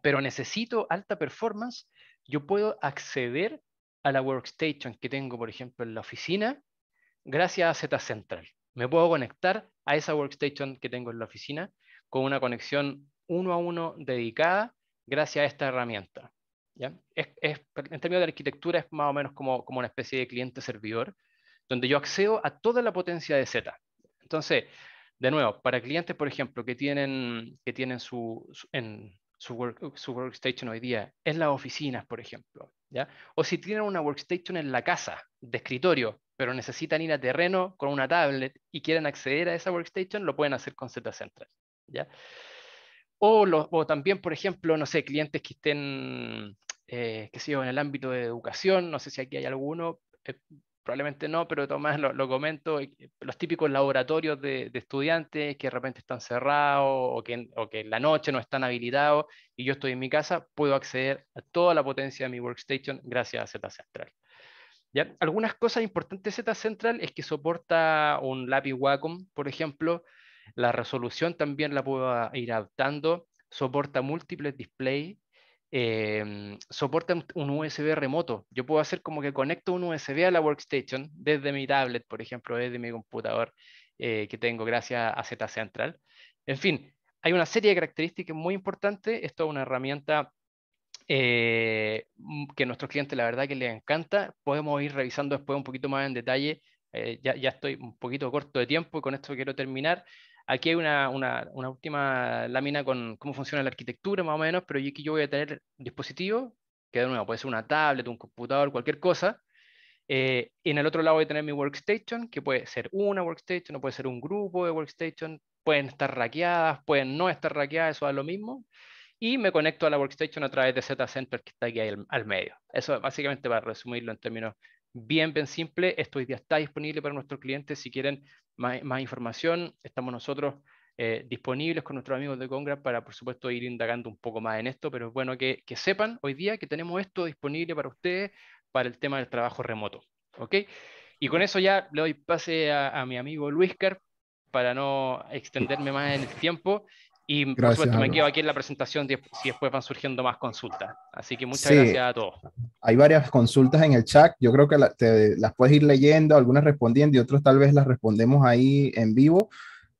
pero necesito alta performance, yo puedo acceder a la workstation que tengo, por ejemplo, en la oficina, gracias a Z Central. Me puedo conectar a esa workstation que tengo en la oficina con una conexión uno a uno dedicada gracias a esta herramienta. ¿ya? en términos de arquitectura es más o menos como, una especie de cliente-servidor, donde yo accedo a toda la potencia de Z. Entonces, de nuevo, para clientes, por ejemplo, que tienen, que tienen su, en, su, workstation hoy día en las oficinas, por ejemplo, ¿ya? o si tienen una workstation en la casa, de escritorio, pero necesitan ir a terreno con una tablet y quieren acceder a esa workstation, lo pueden hacer con Z Central. ¿ya? O, también, por ejemplo, no sé, clientes que estén, eh, que en el ámbito de educación, no sé si aquí hay alguno, eh, probablemente no, pero Tomás lo, comento, eh, los típicos laboratorios de, estudiantes que de repente están cerrados o que, o que en la noche no están habilitados y yo estoy en mi casa, puedo acceder a toda la potencia de mi workstation gracias a Z Central. ¿Ya? Algunas cosas importantes de Z Central es que soporta un lápiz Wacom, por ejemplo, la resolución también la puedo ir adaptando, soporta múltiples displays, Em, Soporta un USB remoto. Yo puedo hacer como que conecto un USB a la workstation desde mi tablet, por ejemplo, desde mi computador eh, que tengo gracias a Z Central. En fin, hay una serie de características muy importantes. Esto es una herramienta eh, que a nuestros clientes la verdad que les encanta. Podemos ir revisando después un poquito más en detalle. Eh, ya, ya, estoy un poquito corto de tiempo y con esto quiero terminar. Aquí hay una, última lámina con cómo funciona la arquitectura, más o menos, pero aquí yo voy a tener dispositivo que de nuevo puede ser una tablet, un computador, cualquier cosa. Eh, en el otro lado voy a tener mi workstation, que puede ser una workstation, o puede ser un grupo de workstation, pueden estar raqueadas, pueden no estar raqueadas, eso es lo mismo. Y me conecto a la workstation a través de Z Center que está aquí al, medio. Eso básicamente va a resumirlo en términos bien, bien simple. Esto ya está disponible para nuestros clientes. Si quieren más, información. Estamos nosotros eh, disponibles con nuestros amigos de Congress para, por supuesto, ir indagando un poco más en esto, pero es bueno que, sepan hoy día que tenemos esto disponible para ustedes para el tema del trabajo remoto. ¿ok? Y con eso ya le doy pase a, a mi amigo Luiscar para no extenderme más en el tiempo y por supuesto, me quedo aquí en la presentación si después van surgiendo más consultas. Así que muchas gracias a todos. Hay
varias consultas en el chat. Yo creo que las puedes ir leyendo, algunas respondiendo y otras tal vez las respondemos ahí en vivo.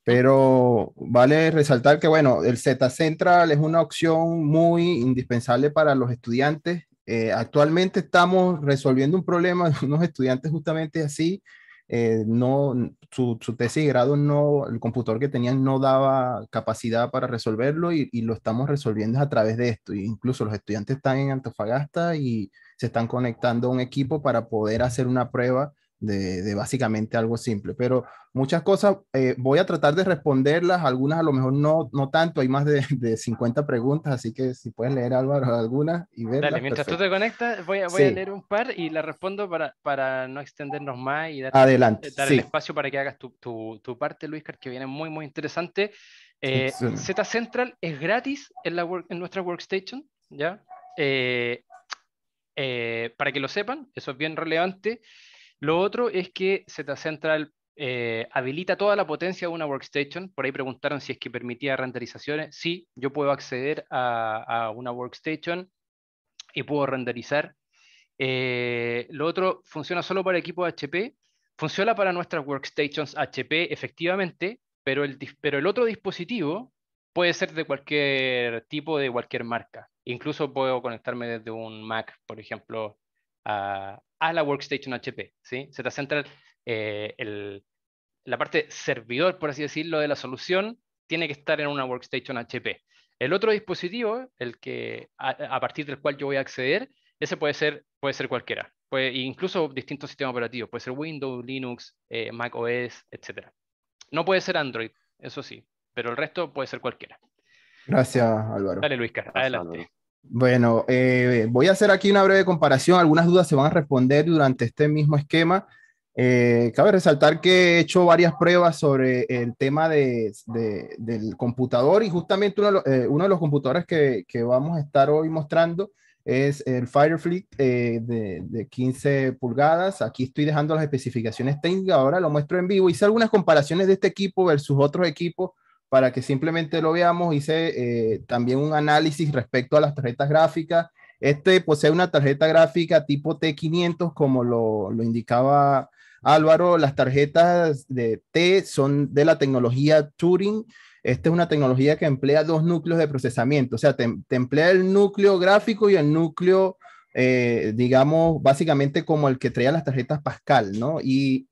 Pero vale resaltar que, bueno, el Z Central es una opción muy indispensable para los estudiantes. Eh, actualmente estamos resolviendo un problema de unos estudiantes justamente así, eh, no, su, tesis de grado no, el computador que tenían no daba capacidad para resolverlo y, lo estamos resolviendo a través de esto. incluso los estudiantes están en Antofagasta y se están conectando a un equipo para poder hacer una prueba de, básicamente algo simple. Pero muchas cosas eh, voy a tratar de responderlas, algunas a lo mejor no, no tanto, hay más de, de 50 preguntas, así que si puedes leer Álvaro algunas y ver Dale, mientras tú te
conectas, voy, a, voy a leer un par y la respondo para, para no extendernos más y dar, el espacio para que hagas tu, tu, tu parte, Luis, que viene muy, muy interesante. Eh, Z Central es gratis en, la en nuestra workstation, ¿ya? Eh, para que lo sepan, eso es bien relevante. Lo otro es que Z Central eh, habilita toda la potencia de una workstation. Por ahí preguntaron si es que permitía renderizaciones. Sí, yo puedo acceder a, una workstation y puedo renderizar. Eh, lo otro funciona solo para equipos HP. Funciona para nuestras workstations HP, efectivamente, pero el, pero el otro dispositivo puede ser de cualquier tipo, de cualquier marca. Incluso puedo conectarme desde un Mac, por ejemplo, a, a la workstation HP. ¿sí? Se te centra eh, la parte servidor, por así decirlo, de la solución, tiene que estar en una workstation HP. El otro dispositivo, el que a, partir del cual yo voy a acceder, ese puede ser, puede ser cualquiera, puede, incluso distintos sistemas operativos, puede ser Windows, Linux, eh, Mac OS, etc. No puede ser Android, eso sí, pero el resto puede ser cualquiera.
Gracias, Álvaro.
Dale, Luis, Carlos, adelante.
Bueno, eh, voy a hacer aquí una breve comparación. Algunas dudas se van a responder durante este mismo esquema. Eh, cabe resaltar que he hecho varias pruebas sobre el tema del computador y justamente uno de los, eh, computadores que, vamos a estar hoy mostrando es el Firefly de, de, 15 pulgadas. Aquí estoy dejando las especificaciones técnicas, ahora lo muestro en vivo. Hice algunas comparaciones de este equipo versus otros equipos para que simplemente lo veamos. Hice eh, también un análisis respecto a las tarjetas gráficas. Este posee pues, una tarjeta gráfica tipo T500, como lo, lo indicaba Álvaro. Las tarjetas de T son de la tecnología Turing. Esta es una tecnología que emplea dos núcleos de procesamiento, o sea, te, emplea el núcleo gráfico y el núcleo, eh, digamos, básicamente como el que traía las tarjetas Pascal, ¿no? ¿Y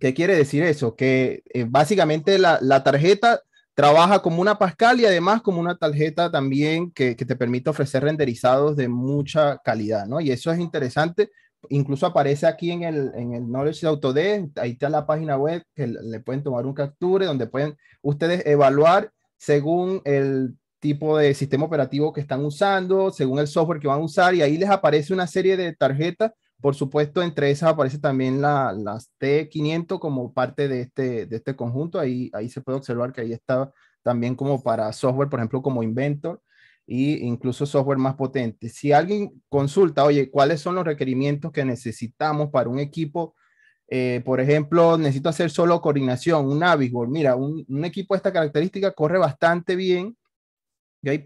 qué quiere decir eso? Que eh, básicamente la, la tarjeta Trabaja como una Pascal y además como una tarjeta también que, te permite ofrecer renderizados de mucha calidad, ¿no? Y eso es interesante incluso aparece aquí en el, en el Knowledge Autodesk, ahí está la página web que le pueden tomar un capture, donde pueden ustedes evaluar según el tipo de sistema operativo que están usando, según el software que van a usar, y ahí les aparece una serie de tarjetas por supuesto, entre esas aparece también la, las T500 como parte de este, este conjunto. Ahí, se puede observar que ahí está también como para software, por ejemplo, como Inventor e incluso software más potente. Si alguien consulta, oye, ¿cuáles son los requerimientos que necesitamos para un equipo? Eh, por ejemplo, necesito hacer solo coordinación, un Navigable. Mira, un, equipo de esta característica corre bastante bien,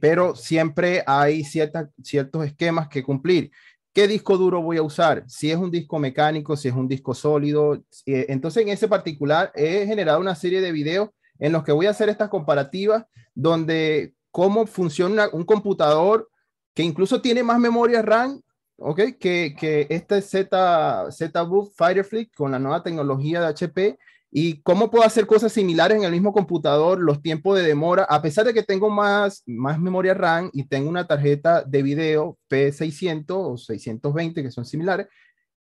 pero siempre hay ciertos esquemas que cumplir. ¿Qué disco duro voy a usar? Si es un disco mecánico, si es un disco sólido. Eh, entonces, en ese particular, he generado una serie de videos en los que voy a hacer estas comparativas donde cómo funciona un computador que incluso tiene más memoria RAM, ¿ok? Que, este Z, ZBook Fireflick con la nueva tecnología de HP ¿Y cómo puedo hacer cosas similares en el mismo computador? Los tiempos de demora, a pesar de que tengo más, más memoria RAM y tengo una tarjeta de video P600 o 620 que son similares,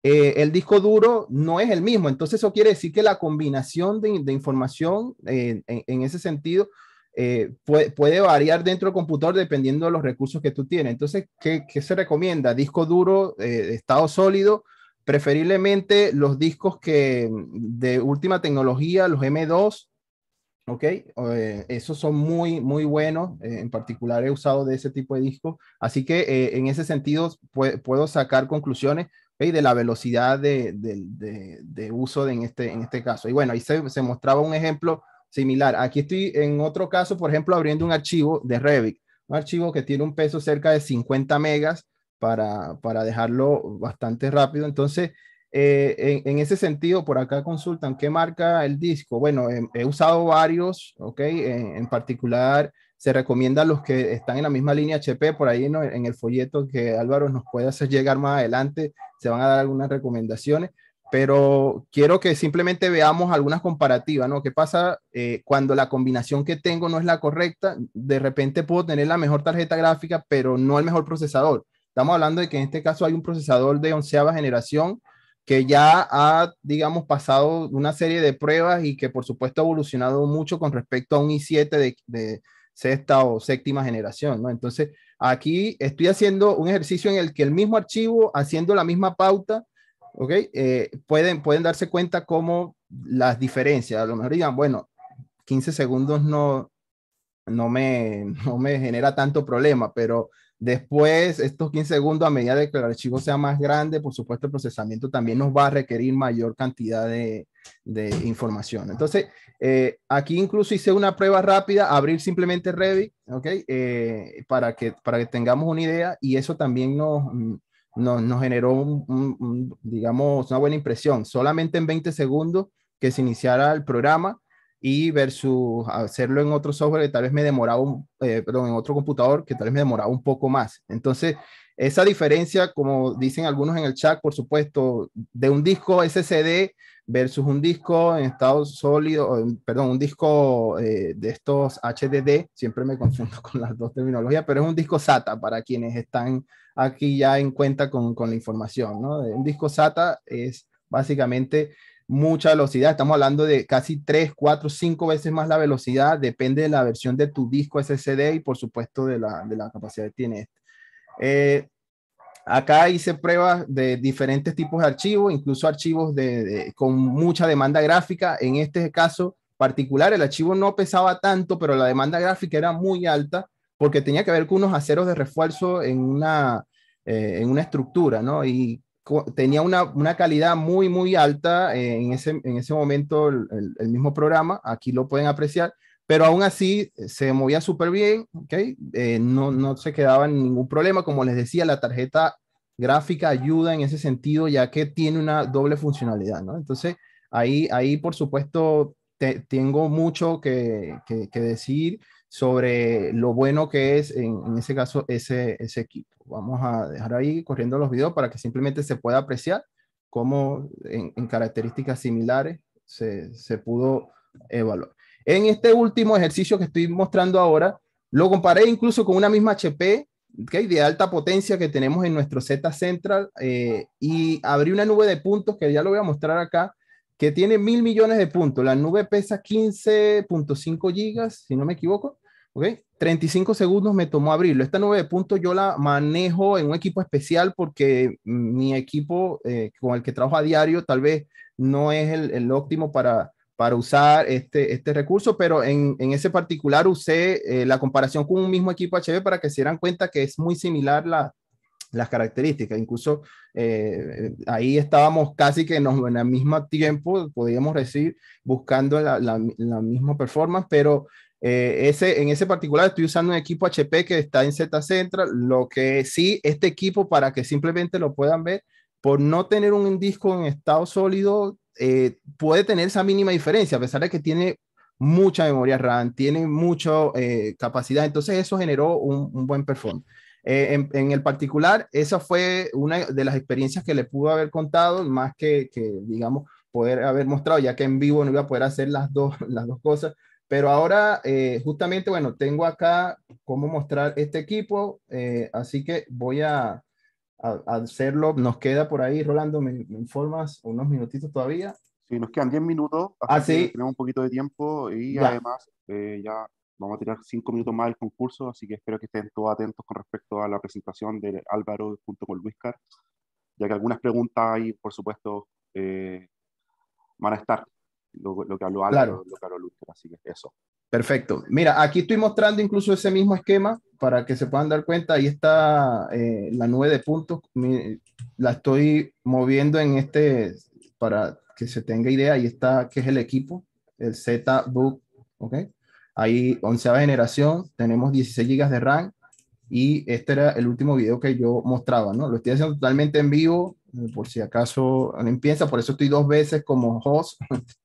eh, el disco duro no es el mismo. Entonces eso quiere decir que la combinación de, información eh, en, ese sentido eh, puede, variar dentro del computador dependiendo de los recursos que tú tienes. Entonces, ¿qué, qué se recomienda? Disco duro, estado sólido Preferiblemente los discos que de última tecnología, los M2, ¿ok? Eh, esos son muy, muy buenos. Eh, en particular he usado de ese tipo de discos. Así que eh, en ese sentido puedo sacar conclusiones de la velocidad de, uso en, este, en este caso. Y bueno, ahí se, se, mostraba un ejemplo similar. Aquí estoy en otro caso, por ejemplo, abriendo un archivo de Revit, un archivo que tiene un peso cerca de 50 megas para, dejarlo bastante rápido. Entonces, eh, en, ese sentido, por acá consultan qué marca el disco. Bueno, em, he usado varios, ¿ok? En, particular, se recomienda los que están en la misma línea HP, por ahí en el folleto que Álvaro nos puede hacer llegar más adelante, se van a dar algunas recomendaciones, pero quiero que simplemente veamos algunas comparativas, ¿no? ¿Qué pasa eh, cuando la combinación que tengo no es la correcta? De repente puedo tener la mejor tarjeta gráfica, pero no el mejor procesador Estamos hablando de que en este caso hay un procesador de onceava generación que ya ha, digamos, pasado una serie de pruebas y que por supuesto ha evolucionado mucho con respecto a un i7 de, de sexta o séptima generación, ¿no? Entonces, aquí estoy haciendo un ejercicio en el que el mismo archivo, haciendo la misma pauta, ¿ok? Eh, pueden, pueden darse cuenta cómo las diferencias, a lo mejor digan, bueno, 15 segundos no, no, me, no me genera tanto problema, pero Después, estos 15 segundos, a medida de que el archivo sea más grande, por supuesto, el procesamiento también nos va a requerir mayor cantidad de, información. Entonces, eh, aquí incluso hice una prueba rápida, abrir simplemente Revit, ¿ok? Eh, para, que, para que tengamos una idea y eso también nos, generó, digamos, una buena impresión. Solamente en 20 segundos que se iniciara el programa, y versus hacerlo en otro software que tal vez me demoraba, eh, perdón, en otro computador que tal vez me demoraba un poco más. Entonces, esa diferencia, como dicen algunos en el chat, por supuesto, de un disco SSD versus un disco en estado sólido, perdón, un disco eh, de estos HDD, siempre me confundo con las dos terminologías, pero es un disco SATA para quienes están aquí ya en cuenta con, con la información, ¿no? Un disco SATA es básicamente mucha velocidad. Estamos hablando de casi 3, 4, 5 veces más la velocidad. Depende de la versión de tu disco SSD y por supuesto de la, capacidad que tiene este. eh, acá hice pruebas de diferentes tipos de archivos, incluso archivos con mucha demanda gráfica. En este caso particular, el archivo no pesaba tanto, pero la demanda gráfica era muy alta porque tenía que ver con unos aceros de refuerzo en una, eh, en una estructura, ¿no? tenía una, calidad muy, muy alta eh, en ese, momento el, mismo programa, aquí lo pueden apreciar, pero aún así eh, se movía súper bien, ¿okay? Eh, no, se quedaba en ningún problema, como les decía, la tarjeta gráfica ayuda en ese sentido, ya que tiene una doble funcionalidad, ¿no? Entonces, ahí, ahí por supuesto, tengo mucho que, decir sobre lo bueno que es, en, en ese caso, ese, ese equipo vamos a dejar ahí corriendo los videos para que simplemente se pueda apreciar cómo en, características similares se, pudo evaluar. En este último ejercicio que estoy mostrando ahora, lo comparé incluso con una misma HP de alta potencia que tenemos en nuestro Z Central eh, y abrí una nube de puntos que ya lo voy a mostrar acá, que tiene mil millones de puntos. La nube pesa 15.5 gigas, si no me equivoco. 35 segundos me tomó abrirlo. Esta nueve de puntos yo la manejo en un equipo especial porque mi equipo eh, con el que trabajo a diario tal vez no es el, el óptimo para, para usar este, este recurso, pero en, en ese particular usé eh, la comparación con un mismo equipo HB para que se dieran cuenta que es muy similar las características. Incluso eh, ahí estábamos casi que en el mismo tiempo, podíamos decir, buscando la, la misma performance, pero eh, ese, en ese particular estoy usando un equipo HP que está en Z Central, lo que sí, este equipo para que simplemente lo puedan ver, por no tener un disco en estado sólido, eh, puede tener esa mínima diferencia, a pesar de que tiene mucha memoria RAM, tiene mucha eh, capacidad, entonces eso generó un, un buen performance. En, el particular, esa fue una de las experiencias que le pudo haber contado, más que, que digamos, poder haber mostrado, ya que en vivo no iba a poder hacer las dos, las dos cosas, pero ahora, eh, justamente, bueno, tengo acá cómo mostrar este equipo, eh, así que voy a, hacerlo. Nos queda por ahí, Rolando, ¿me, informas unos minutitos todavía?
Sí, nos quedan 10 minutos. Así ah, Tenemos un poquito de tiempo y además eh, ya vamos a tirar 5 minutos más del concurso, así que espero que estén todos atentos con respecto a la presentación de Álvaro junto con Luis ya que algunas preguntas ahí, por supuesto, van a estar lo, que habló lo que así que eso.
Perfecto. Mira, aquí estoy mostrando incluso ese mismo esquema para que se puedan dar cuenta. Ahí está eh, la nube de puntos. La estoy moviendo en este para que se tenga idea. Ahí está que es el equipo, el ZBook. okay Ahí, onceava generación, tenemos 16 GB de RAM. Y este era el último video que yo mostraba, ¿no? Lo estoy haciendo totalmente en vivo, eh, por si acaso no empieza. Por eso estoy dos veces como host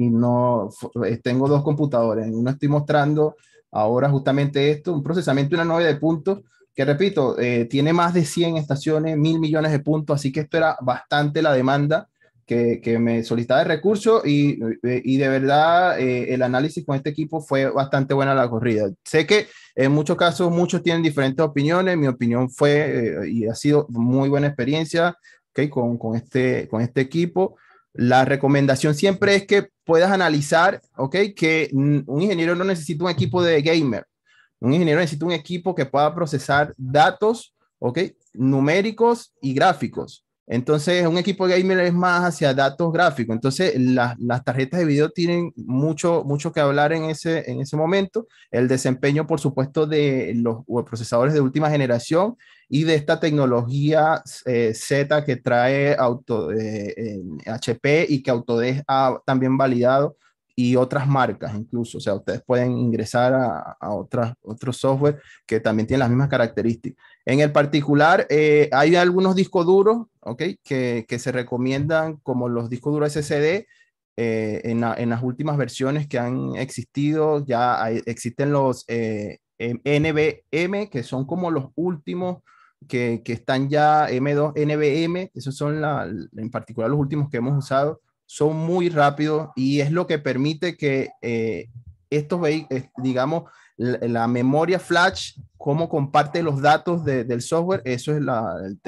y no eh, tengo dos computadores, En uno estoy mostrando ahora justamente esto, un procesamiento de una nube de puntos que repito, eh, tiene más de 100 estaciones, mil millones de puntos, así que esto era bastante la demanda que, me solicitaba de recursos y, eh, y de verdad el análisis con este equipo fue bastante buena la corrida. Sé que en muchos casos muchos tienen diferentes opiniones, mi opinión fue y ha sido muy buena experiencia okay, con, con, este, con este equipo. La recomendación siempre es que puedas analizar, ¿ok? Que un ingeniero no necesita un equipo de gamer. Un ingeniero necesita un equipo que pueda procesar datos, ¿ok? Numéricos y gráficos. Entonces, un equipo gamer es más hacia datos gráficos. Entonces, las tarjetas de video tienen mucho, mucho que hablar en ese, en ese momento. El desempeño, por supuesto, de los procesadores de última generación y de esta tecnología eh, Z que trae auto, HP eh, y que Autodesk ha también validado y otras marcas incluso. O sea, ustedes pueden ingresar a, a otros software que también tiene las mismas características. En el particular, eh, hay algunos discos duros ¿ok? que, se recomiendan como los discos duros SSD. Eh, en, las últimas versiones que han existido, ya existen los eh, NBM, que son como los últimos que, están ya M2 NBM, esos son en particular los últimos que hemos usado, son muy rápidos y es lo que permite que eh, estos vehículos, digamos, la, memoria flash, cómo comparte los datos del software, eso es la, el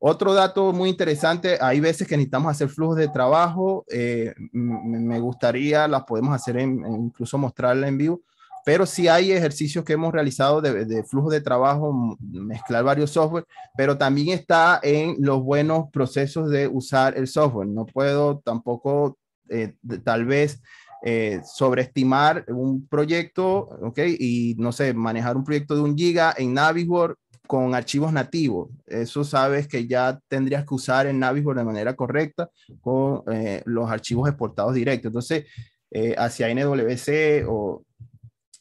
Otro dato muy interesante, hay veces que necesitamos hacer flujos de trabajo, eh, me gustaría, las podemos hacer incluso mostrarla en vivo, pero sí hay ejercicios que hemos realizado de, de flujo de trabajo, mezclar varios software, pero también está en los buenos procesos de usar el software. No puedo tampoco, eh, tal vez, eh, sobreestimar un proyecto, ¿ok? Y no sé, manejar un proyecto de un giga en Navisworks con archivos nativos. Eso sabes que ya tendrías que usar en Navisworks de manera correcta con eh, los archivos exportados directos. Entonces, eh, hacia NWC o,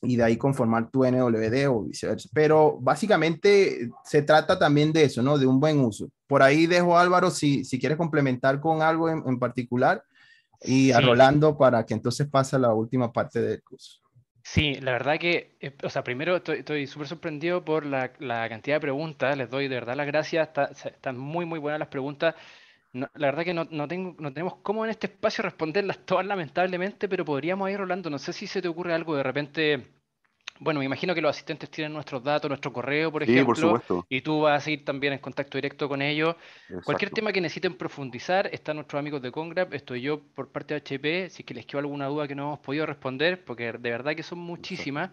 y de ahí conformar tu NWD o viceversa. Pero básicamente se trata también de eso, ¿no? De un buen uso. Por ahí dejo Álvaro si, si quieres complementar con algo en particular y a Rolando para que entonces pase a la última parte del curso.
Sí, la verdad que, eh, o sea, primero estoy súper sorprendido por la, cantidad de preguntas, les doy de verdad las gracias, están muy, muy buenas las preguntas. la verdad que no, tengo, no tenemos cómo en este espacio responderlas todas lamentablemente, pero podríamos ir, Rolando, no sé si se te ocurre algo de repente bueno, me imagino que los asistentes tienen nuestros datos, nuestro correo, por ejemplo. Por supuesto. Y tú vas a ir también en contacto directo con ellos. Cualquier tema que necesiten profundizar, están nuestros amigos de Congrab, estoy yo por parte de HP, si es que les quedó alguna duda que no hemos podido responder, porque de verdad que son muchísimas.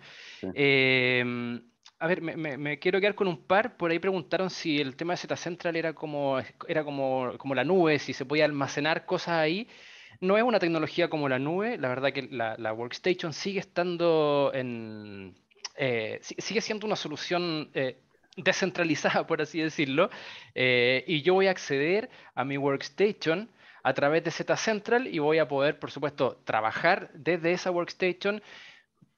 Em, a ver, me, quiero quedar con un par. Por ahí preguntaron si el tema de Z Central era como, era como, como la nube, si se podía almacenar cosas ahí. No es una tecnología como la nube, la verdad que la, workstation sigue estando en... Eh, sigue siendo una solución eh, descentralizada, por así decirlo, eh, y yo voy a acceder a mi workstation a través de Z Central y voy a poder, por supuesto, trabajar desde esa workstation,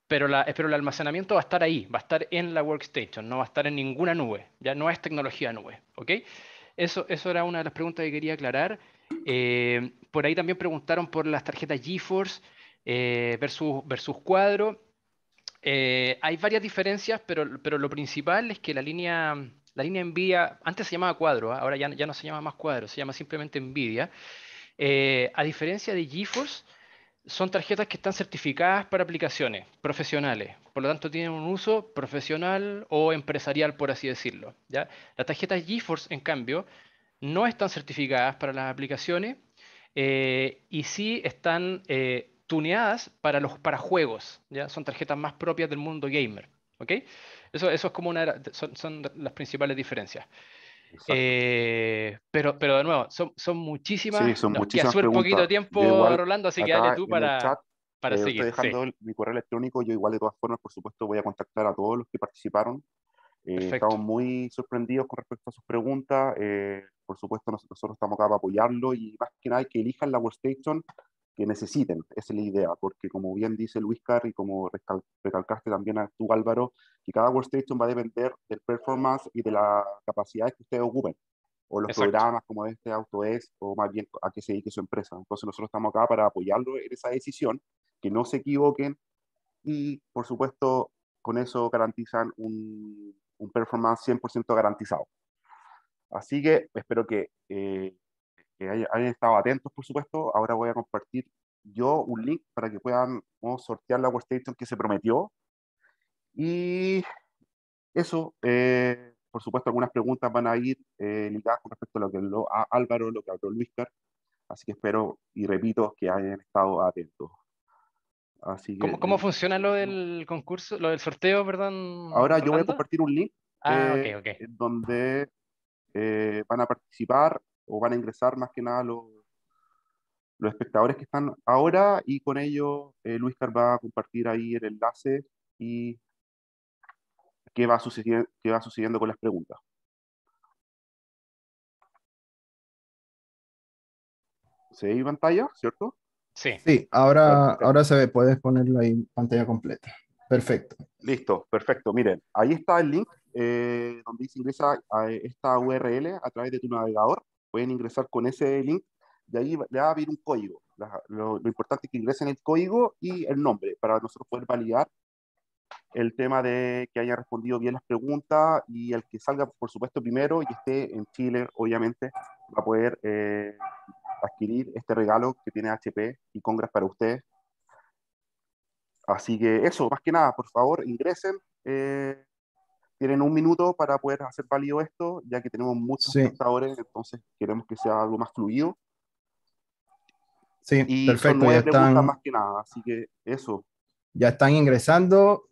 pero, la, el almacenamiento va a estar ahí, va a estar en la workstation, no va a estar en ninguna nube, ya no es tecnología nube, ¿ok? eso era una de las preguntas que quería aclarar. Eh, por ahí también preguntaron por las tarjetas GeForce eh, versus, versus cuadro. Eh, hay varias diferencias, pero, lo principal es que la línea, la línea Nvidia, antes se llamaba cuadro, ¿ah? ahora ya, ya no se llama más cuadro, se llama simplemente Nvidia. a diferencia de GeForce, son tarjetas que están certificadas para aplicaciones profesionales, por lo tanto tienen un uso profesional o empresarial, por así decirlo. ¿ya? Las tarjetas GeForce, en cambio, no están certificadas para las aplicaciones eh, y sí están eh, tuneadas para, los, para juegos. ¿ya? Son tarjetas más propias del mundo gamer. Eso, eso es como una, son, son las principales diferencias. Eh, pero, pero de nuevo, son, son muchísimas. Sí, son poquito tiempo, Rolando, así que dale tú para, para seguir. Estoy dejando
mi correo electrónico. Yo, igual, de todas formas, por supuesto, voy a contactar a todos los que participaron. estamos muy sorprendidos con respecto a sus preguntas por supuesto, nosotros, estamos acá para apoyarlo y más que nada que elijan la workstation que necesiten, esa es la idea, porque como bien dice Luis Carr y como recalcaste también a tú Álvaro, que cada workstation va a depender del performance y de las capacidades que ustedes ocupen, o los programas como este auto es o más bien a qué se dedique su empresa. Entonces nosotros estamos acá para apoyarlo en esa decisión, que no se equivoquen y por supuesto con eso garantizan un, un performance 100% garantizado. Así que espero que, eh, hayan, estado atentos, por supuesto. Ahora voy a compartir yo un link para que puedan sortear la workstation que se prometió. Y eso, eh, por supuesto, algunas preguntas van a ir eh, ligadas con respecto a lo que habló Álvaro, lo que habló Luis Car. Así que espero y repito que hayan estado atentos. Así ¿Cómo,
¿Cómo, funciona lo del concurso, lo del sorteo, perdón? Ahora yo voy a
compartir un link ah, donde eh, van a participar o van a ingresar más que nada los, los espectadores que están ahora y con ello eh, Luis Car va a compartir ahí el enlace y qué va, sucediendo, va sucediendo con las preguntas. ¿Se ve pantalla, cierto? Sí. Sí,
ahora, ahora se ve, puedes ponerlo ahí pantalla completa. Perfecto.
Listo, perfecto. Miren, ahí está el link eh, donde ingresa a esta URL a través de tu navegador. Pueden ingresar con ese link de ahí le va a abrir un código. lo, importante es que ingresen el código y el nombre para nosotros poder validar el tema de que haya respondido bien las preguntas y el que salga, por supuesto, primero y esté en Chile, obviamente, va a poder eh, adquirir este regalo que tiene HP y Congres para ustedes. Así que eso, más que nada, por favor, ingresen. Eh, tienen un minuto para poder hacer válido esto, ya que tenemos muchos entonces queremos que sea algo más fluido.
Sí, perfecto. ya están, más
que nada, así que eso.
Ya están ingresando.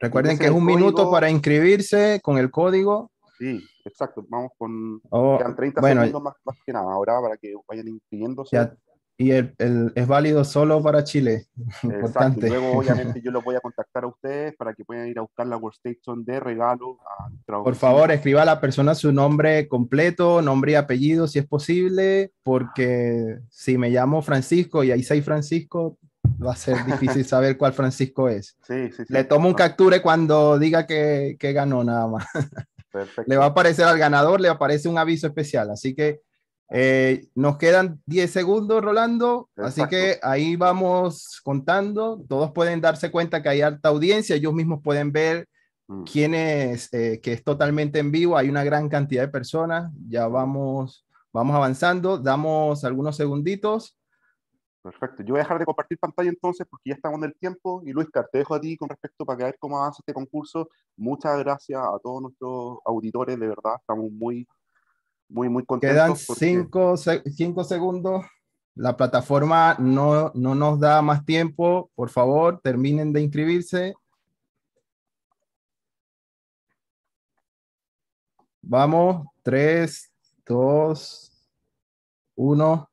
Recuerden que es un minuto para inscribirse con el código.
Sí, exacto. Vamos con 30 segundos más, que nada ahora para que vayan inscribiéndose
y el, es válido solo para Chile. Importante. luego, obviamente, yo
los voy a contactar a ustedes para que puedan ir a buscar la workstation de regalo. por favor,
escriba a la persona su nombre completo, nombre y apellido, si es posible, porque si me llamo Francisco y ahí seis Francisco,
va a ser difícil
saber cuál Francisco es.
Sí, sí, sí, Le tomo un
capture cuando diga que, que ganó nada más. Perfecto. Le va a aparecer al ganador, le aparece un aviso especial. Así que eh, nos quedan 10 segundos, Rolando, así que ahí vamos contando. Todos pueden darse cuenta que hay alta audiencia, ellos mismos pueden ver mm. quién es, eh, que es totalmente en vivo. Hay una gran cantidad de personas, ya vamos,
vamos avanzando, damos algunos segunditos. Perfecto, yo voy a dejar de compartir pantalla entonces porque ya estamos en el tiempo. Y Luis, te dejo a ti con respecto para que ver cómo avanza este concurso. Muchas gracias a todos nuestros auditores, de verdad, estamos muy muy, muy contento. Quedan
cinco segundos. La plataforma no, nos da más tiempo. Por favor, terminen de inscribirse.
Vamos, tres, dos, uno.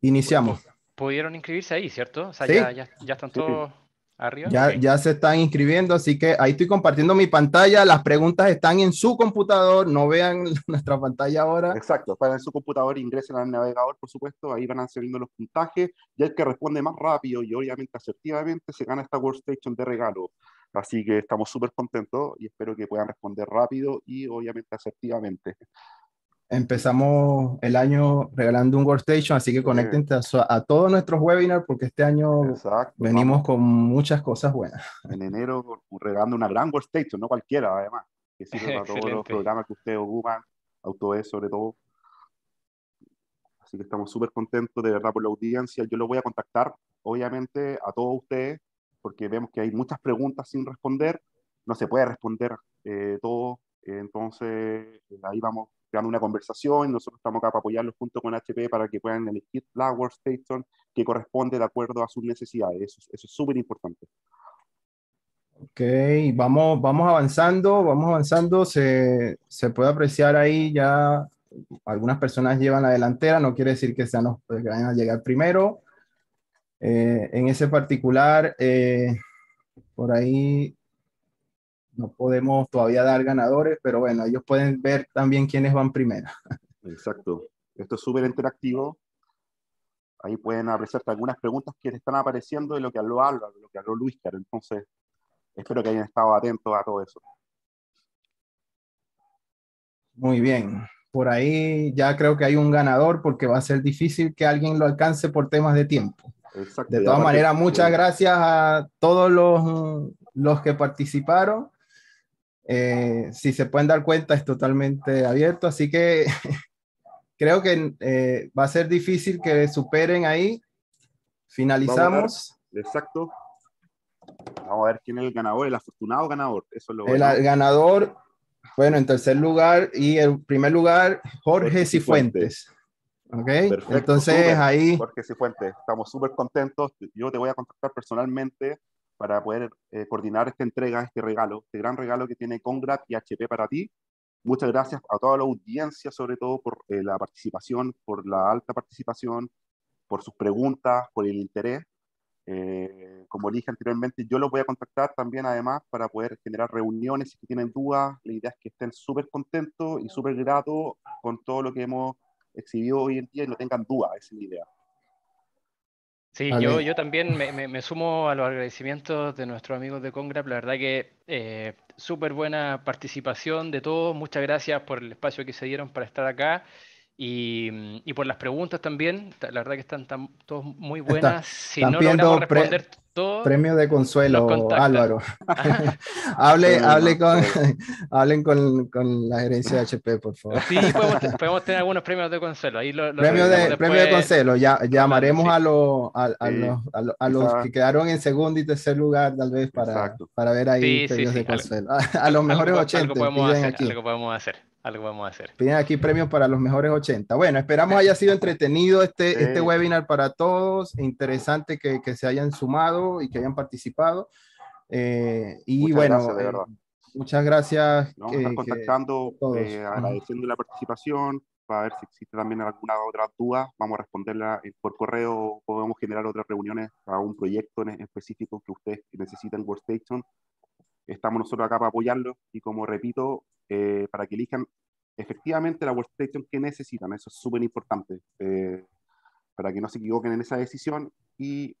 Iniciamos.
Pudieron inscribirse ahí, ¿cierto? O sea, ya, están todos.
Ya, se están inscribiendo, así que ahí estoy compartiendo mi pantalla. Las preguntas están en su computador,
no vean nuestra pantalla ahora. Exacto, están en su computador, ingresen al navegador, por supuesto, ahí van a saliendo los puntajes y el que responde más rápido y obviamente asertivamente se gana esta workstation de regalo. Así que estamos súper contentos y espero que puedan responder rápido y obviamente asertivamente.
Empezamos el año regalando un workstation, así que conecten a, todos nuestros webinars porque este año venimos con muchas cosas
buenas. En enero regalando una gran workstation, no cualquiera además, que sirve para todos los programas que ustedes ocupan, AutoE sobre todo. Así que estamos súper contentos de verdad por la audiencia. Yo lo voy a contactar, obviamente, a todos ustedes, porque vemos que hay muchas preguntas sin responder. No se puede responder eh, todo. entonces, ahí vamos una conversación, nosotros estamos acá para apoyarlos junto con HP para que puedan elegir la workstation que corresponde de acuerdo a sus necesidades. Eso, es súper importante.
Ok, vamos, vamos avanzando, vamos avanzando. Se, se, puede apreciar ahí ya algunas personas llevan la delantera, no quiere decir que sean los que vayan a llegar primero. Eh, en ese particular, eh, por ahí no podemos todavía dar ganadores, pero bueno, ellos pueden
ver también quiénes van primero. Exacto. Esto es súper interactivo. Ahí pueden aparecerte algunas preguntas que están apareciendo de lo que habló Álvaro, de lo que habló Luis Entonces, espero que hayan estado atentos a todo eso.
Muy bien. Por ahí ya creo que hay un ganador porque va a ser difícil que alguien lo alcance por temas de tiempo. De todas maneras, muchas gracias a todos los, los que participaron eh, si se pueden dar cuenta, es totalmente abierto, así que creo que eh, va a ser difícil que superen ahí. Finalizamos.
Exacto. Vamos a ver quién es el ganador, el afortunado ganador. Eso lo El
ganador, bueno, en tercer lugar y en primer lugar, Jorge, Cifuentes. Ok, entonces
ahí. Jorge Cifuentes, estamos súper contentos. Yo te voy a contactar personalmente para poder eh, coordinar esta entrega, este regalo, este gran regalo que tiene Congrat y HP para ti. Muchas gracias a toda la audiencia, sobre todo por eh, la participación, por la alta participación, por sus preguntas, por el interés. Eh, como dije anteriormente, yo los voy a contactar también, además, para poder generar reuniones si tienen dudas. La idea es que estén súper contentos y súper gratos con todo lo que hemos exhibido hoy en día y no tengan dudas, esa es mi idea.
Sí, yo, yo también me, me, sumo a los agradecimientos de nuestros amigos de Congrap. La verdad que eh, súper buena participación de todos. Muchas gracias por el espacio que se dieron para estar acá. Mm, y, por las preguntas también, la verdad que están todos muy buenas. si no podemos responder premio
de consuelo, Álvaro. hable, hable con, hablen con, con, la gerencia de HP, por favor. Sí, podemos,
podemos tener algunos premios de consuelo. Ahí lo, lo premio, de, premio, de, consuelo,
ya, llamaremos a, los, a, a, los, que quedaron en segundo y tercer lugar, tal vez, para, para ver ahí premios de consuelo. a, los mejores 80. Algo podemos, aquí.
podemos hacer algo vamos a hacer.
Tienen aquí premios para los mejores 80. Bueno, esperamos haya sido entretenido este, este webinar para todos, interesante que, que, se hayan sumado y que hayan participado. Eh, y bueno, eh, muchas gracias. Nos vamos eh, contactando,
agradeciendo la participación, para ver si existe también alguna otra duda, vamos a responderla por correo, podemos generar otras reuniones para un proyecto en específico que ustedes necesitan Workstation Estamos nosotros acá para apoyarlos y como repito, eh, para que elijan efectivamente la workstation que necesitan. Eso es súper importante eh, para que no se equivoquen en esa decisión y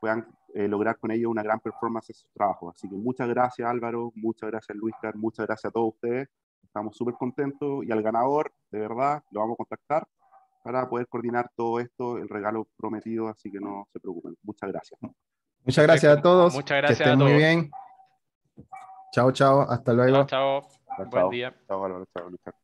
puedan eh, lograr con ello una gran performance en su trabajo. Así que muchas gracias Álvaro, muchas gracias Luis muchas gracias a todos ustedes. Estamos súper contentos y al ganador, de verdad, lo vamos a contactar para poder coordinar todo esto, el regalo prometido, así que no se preocupen. Muchas gracias. Muchas gracias a todos. Muchas gracias que estén Muy bien.
Chao, chao. Hasta luego. Chao, chao. Buen chao. día.
Chao, Álvaro. Chao, Lucas.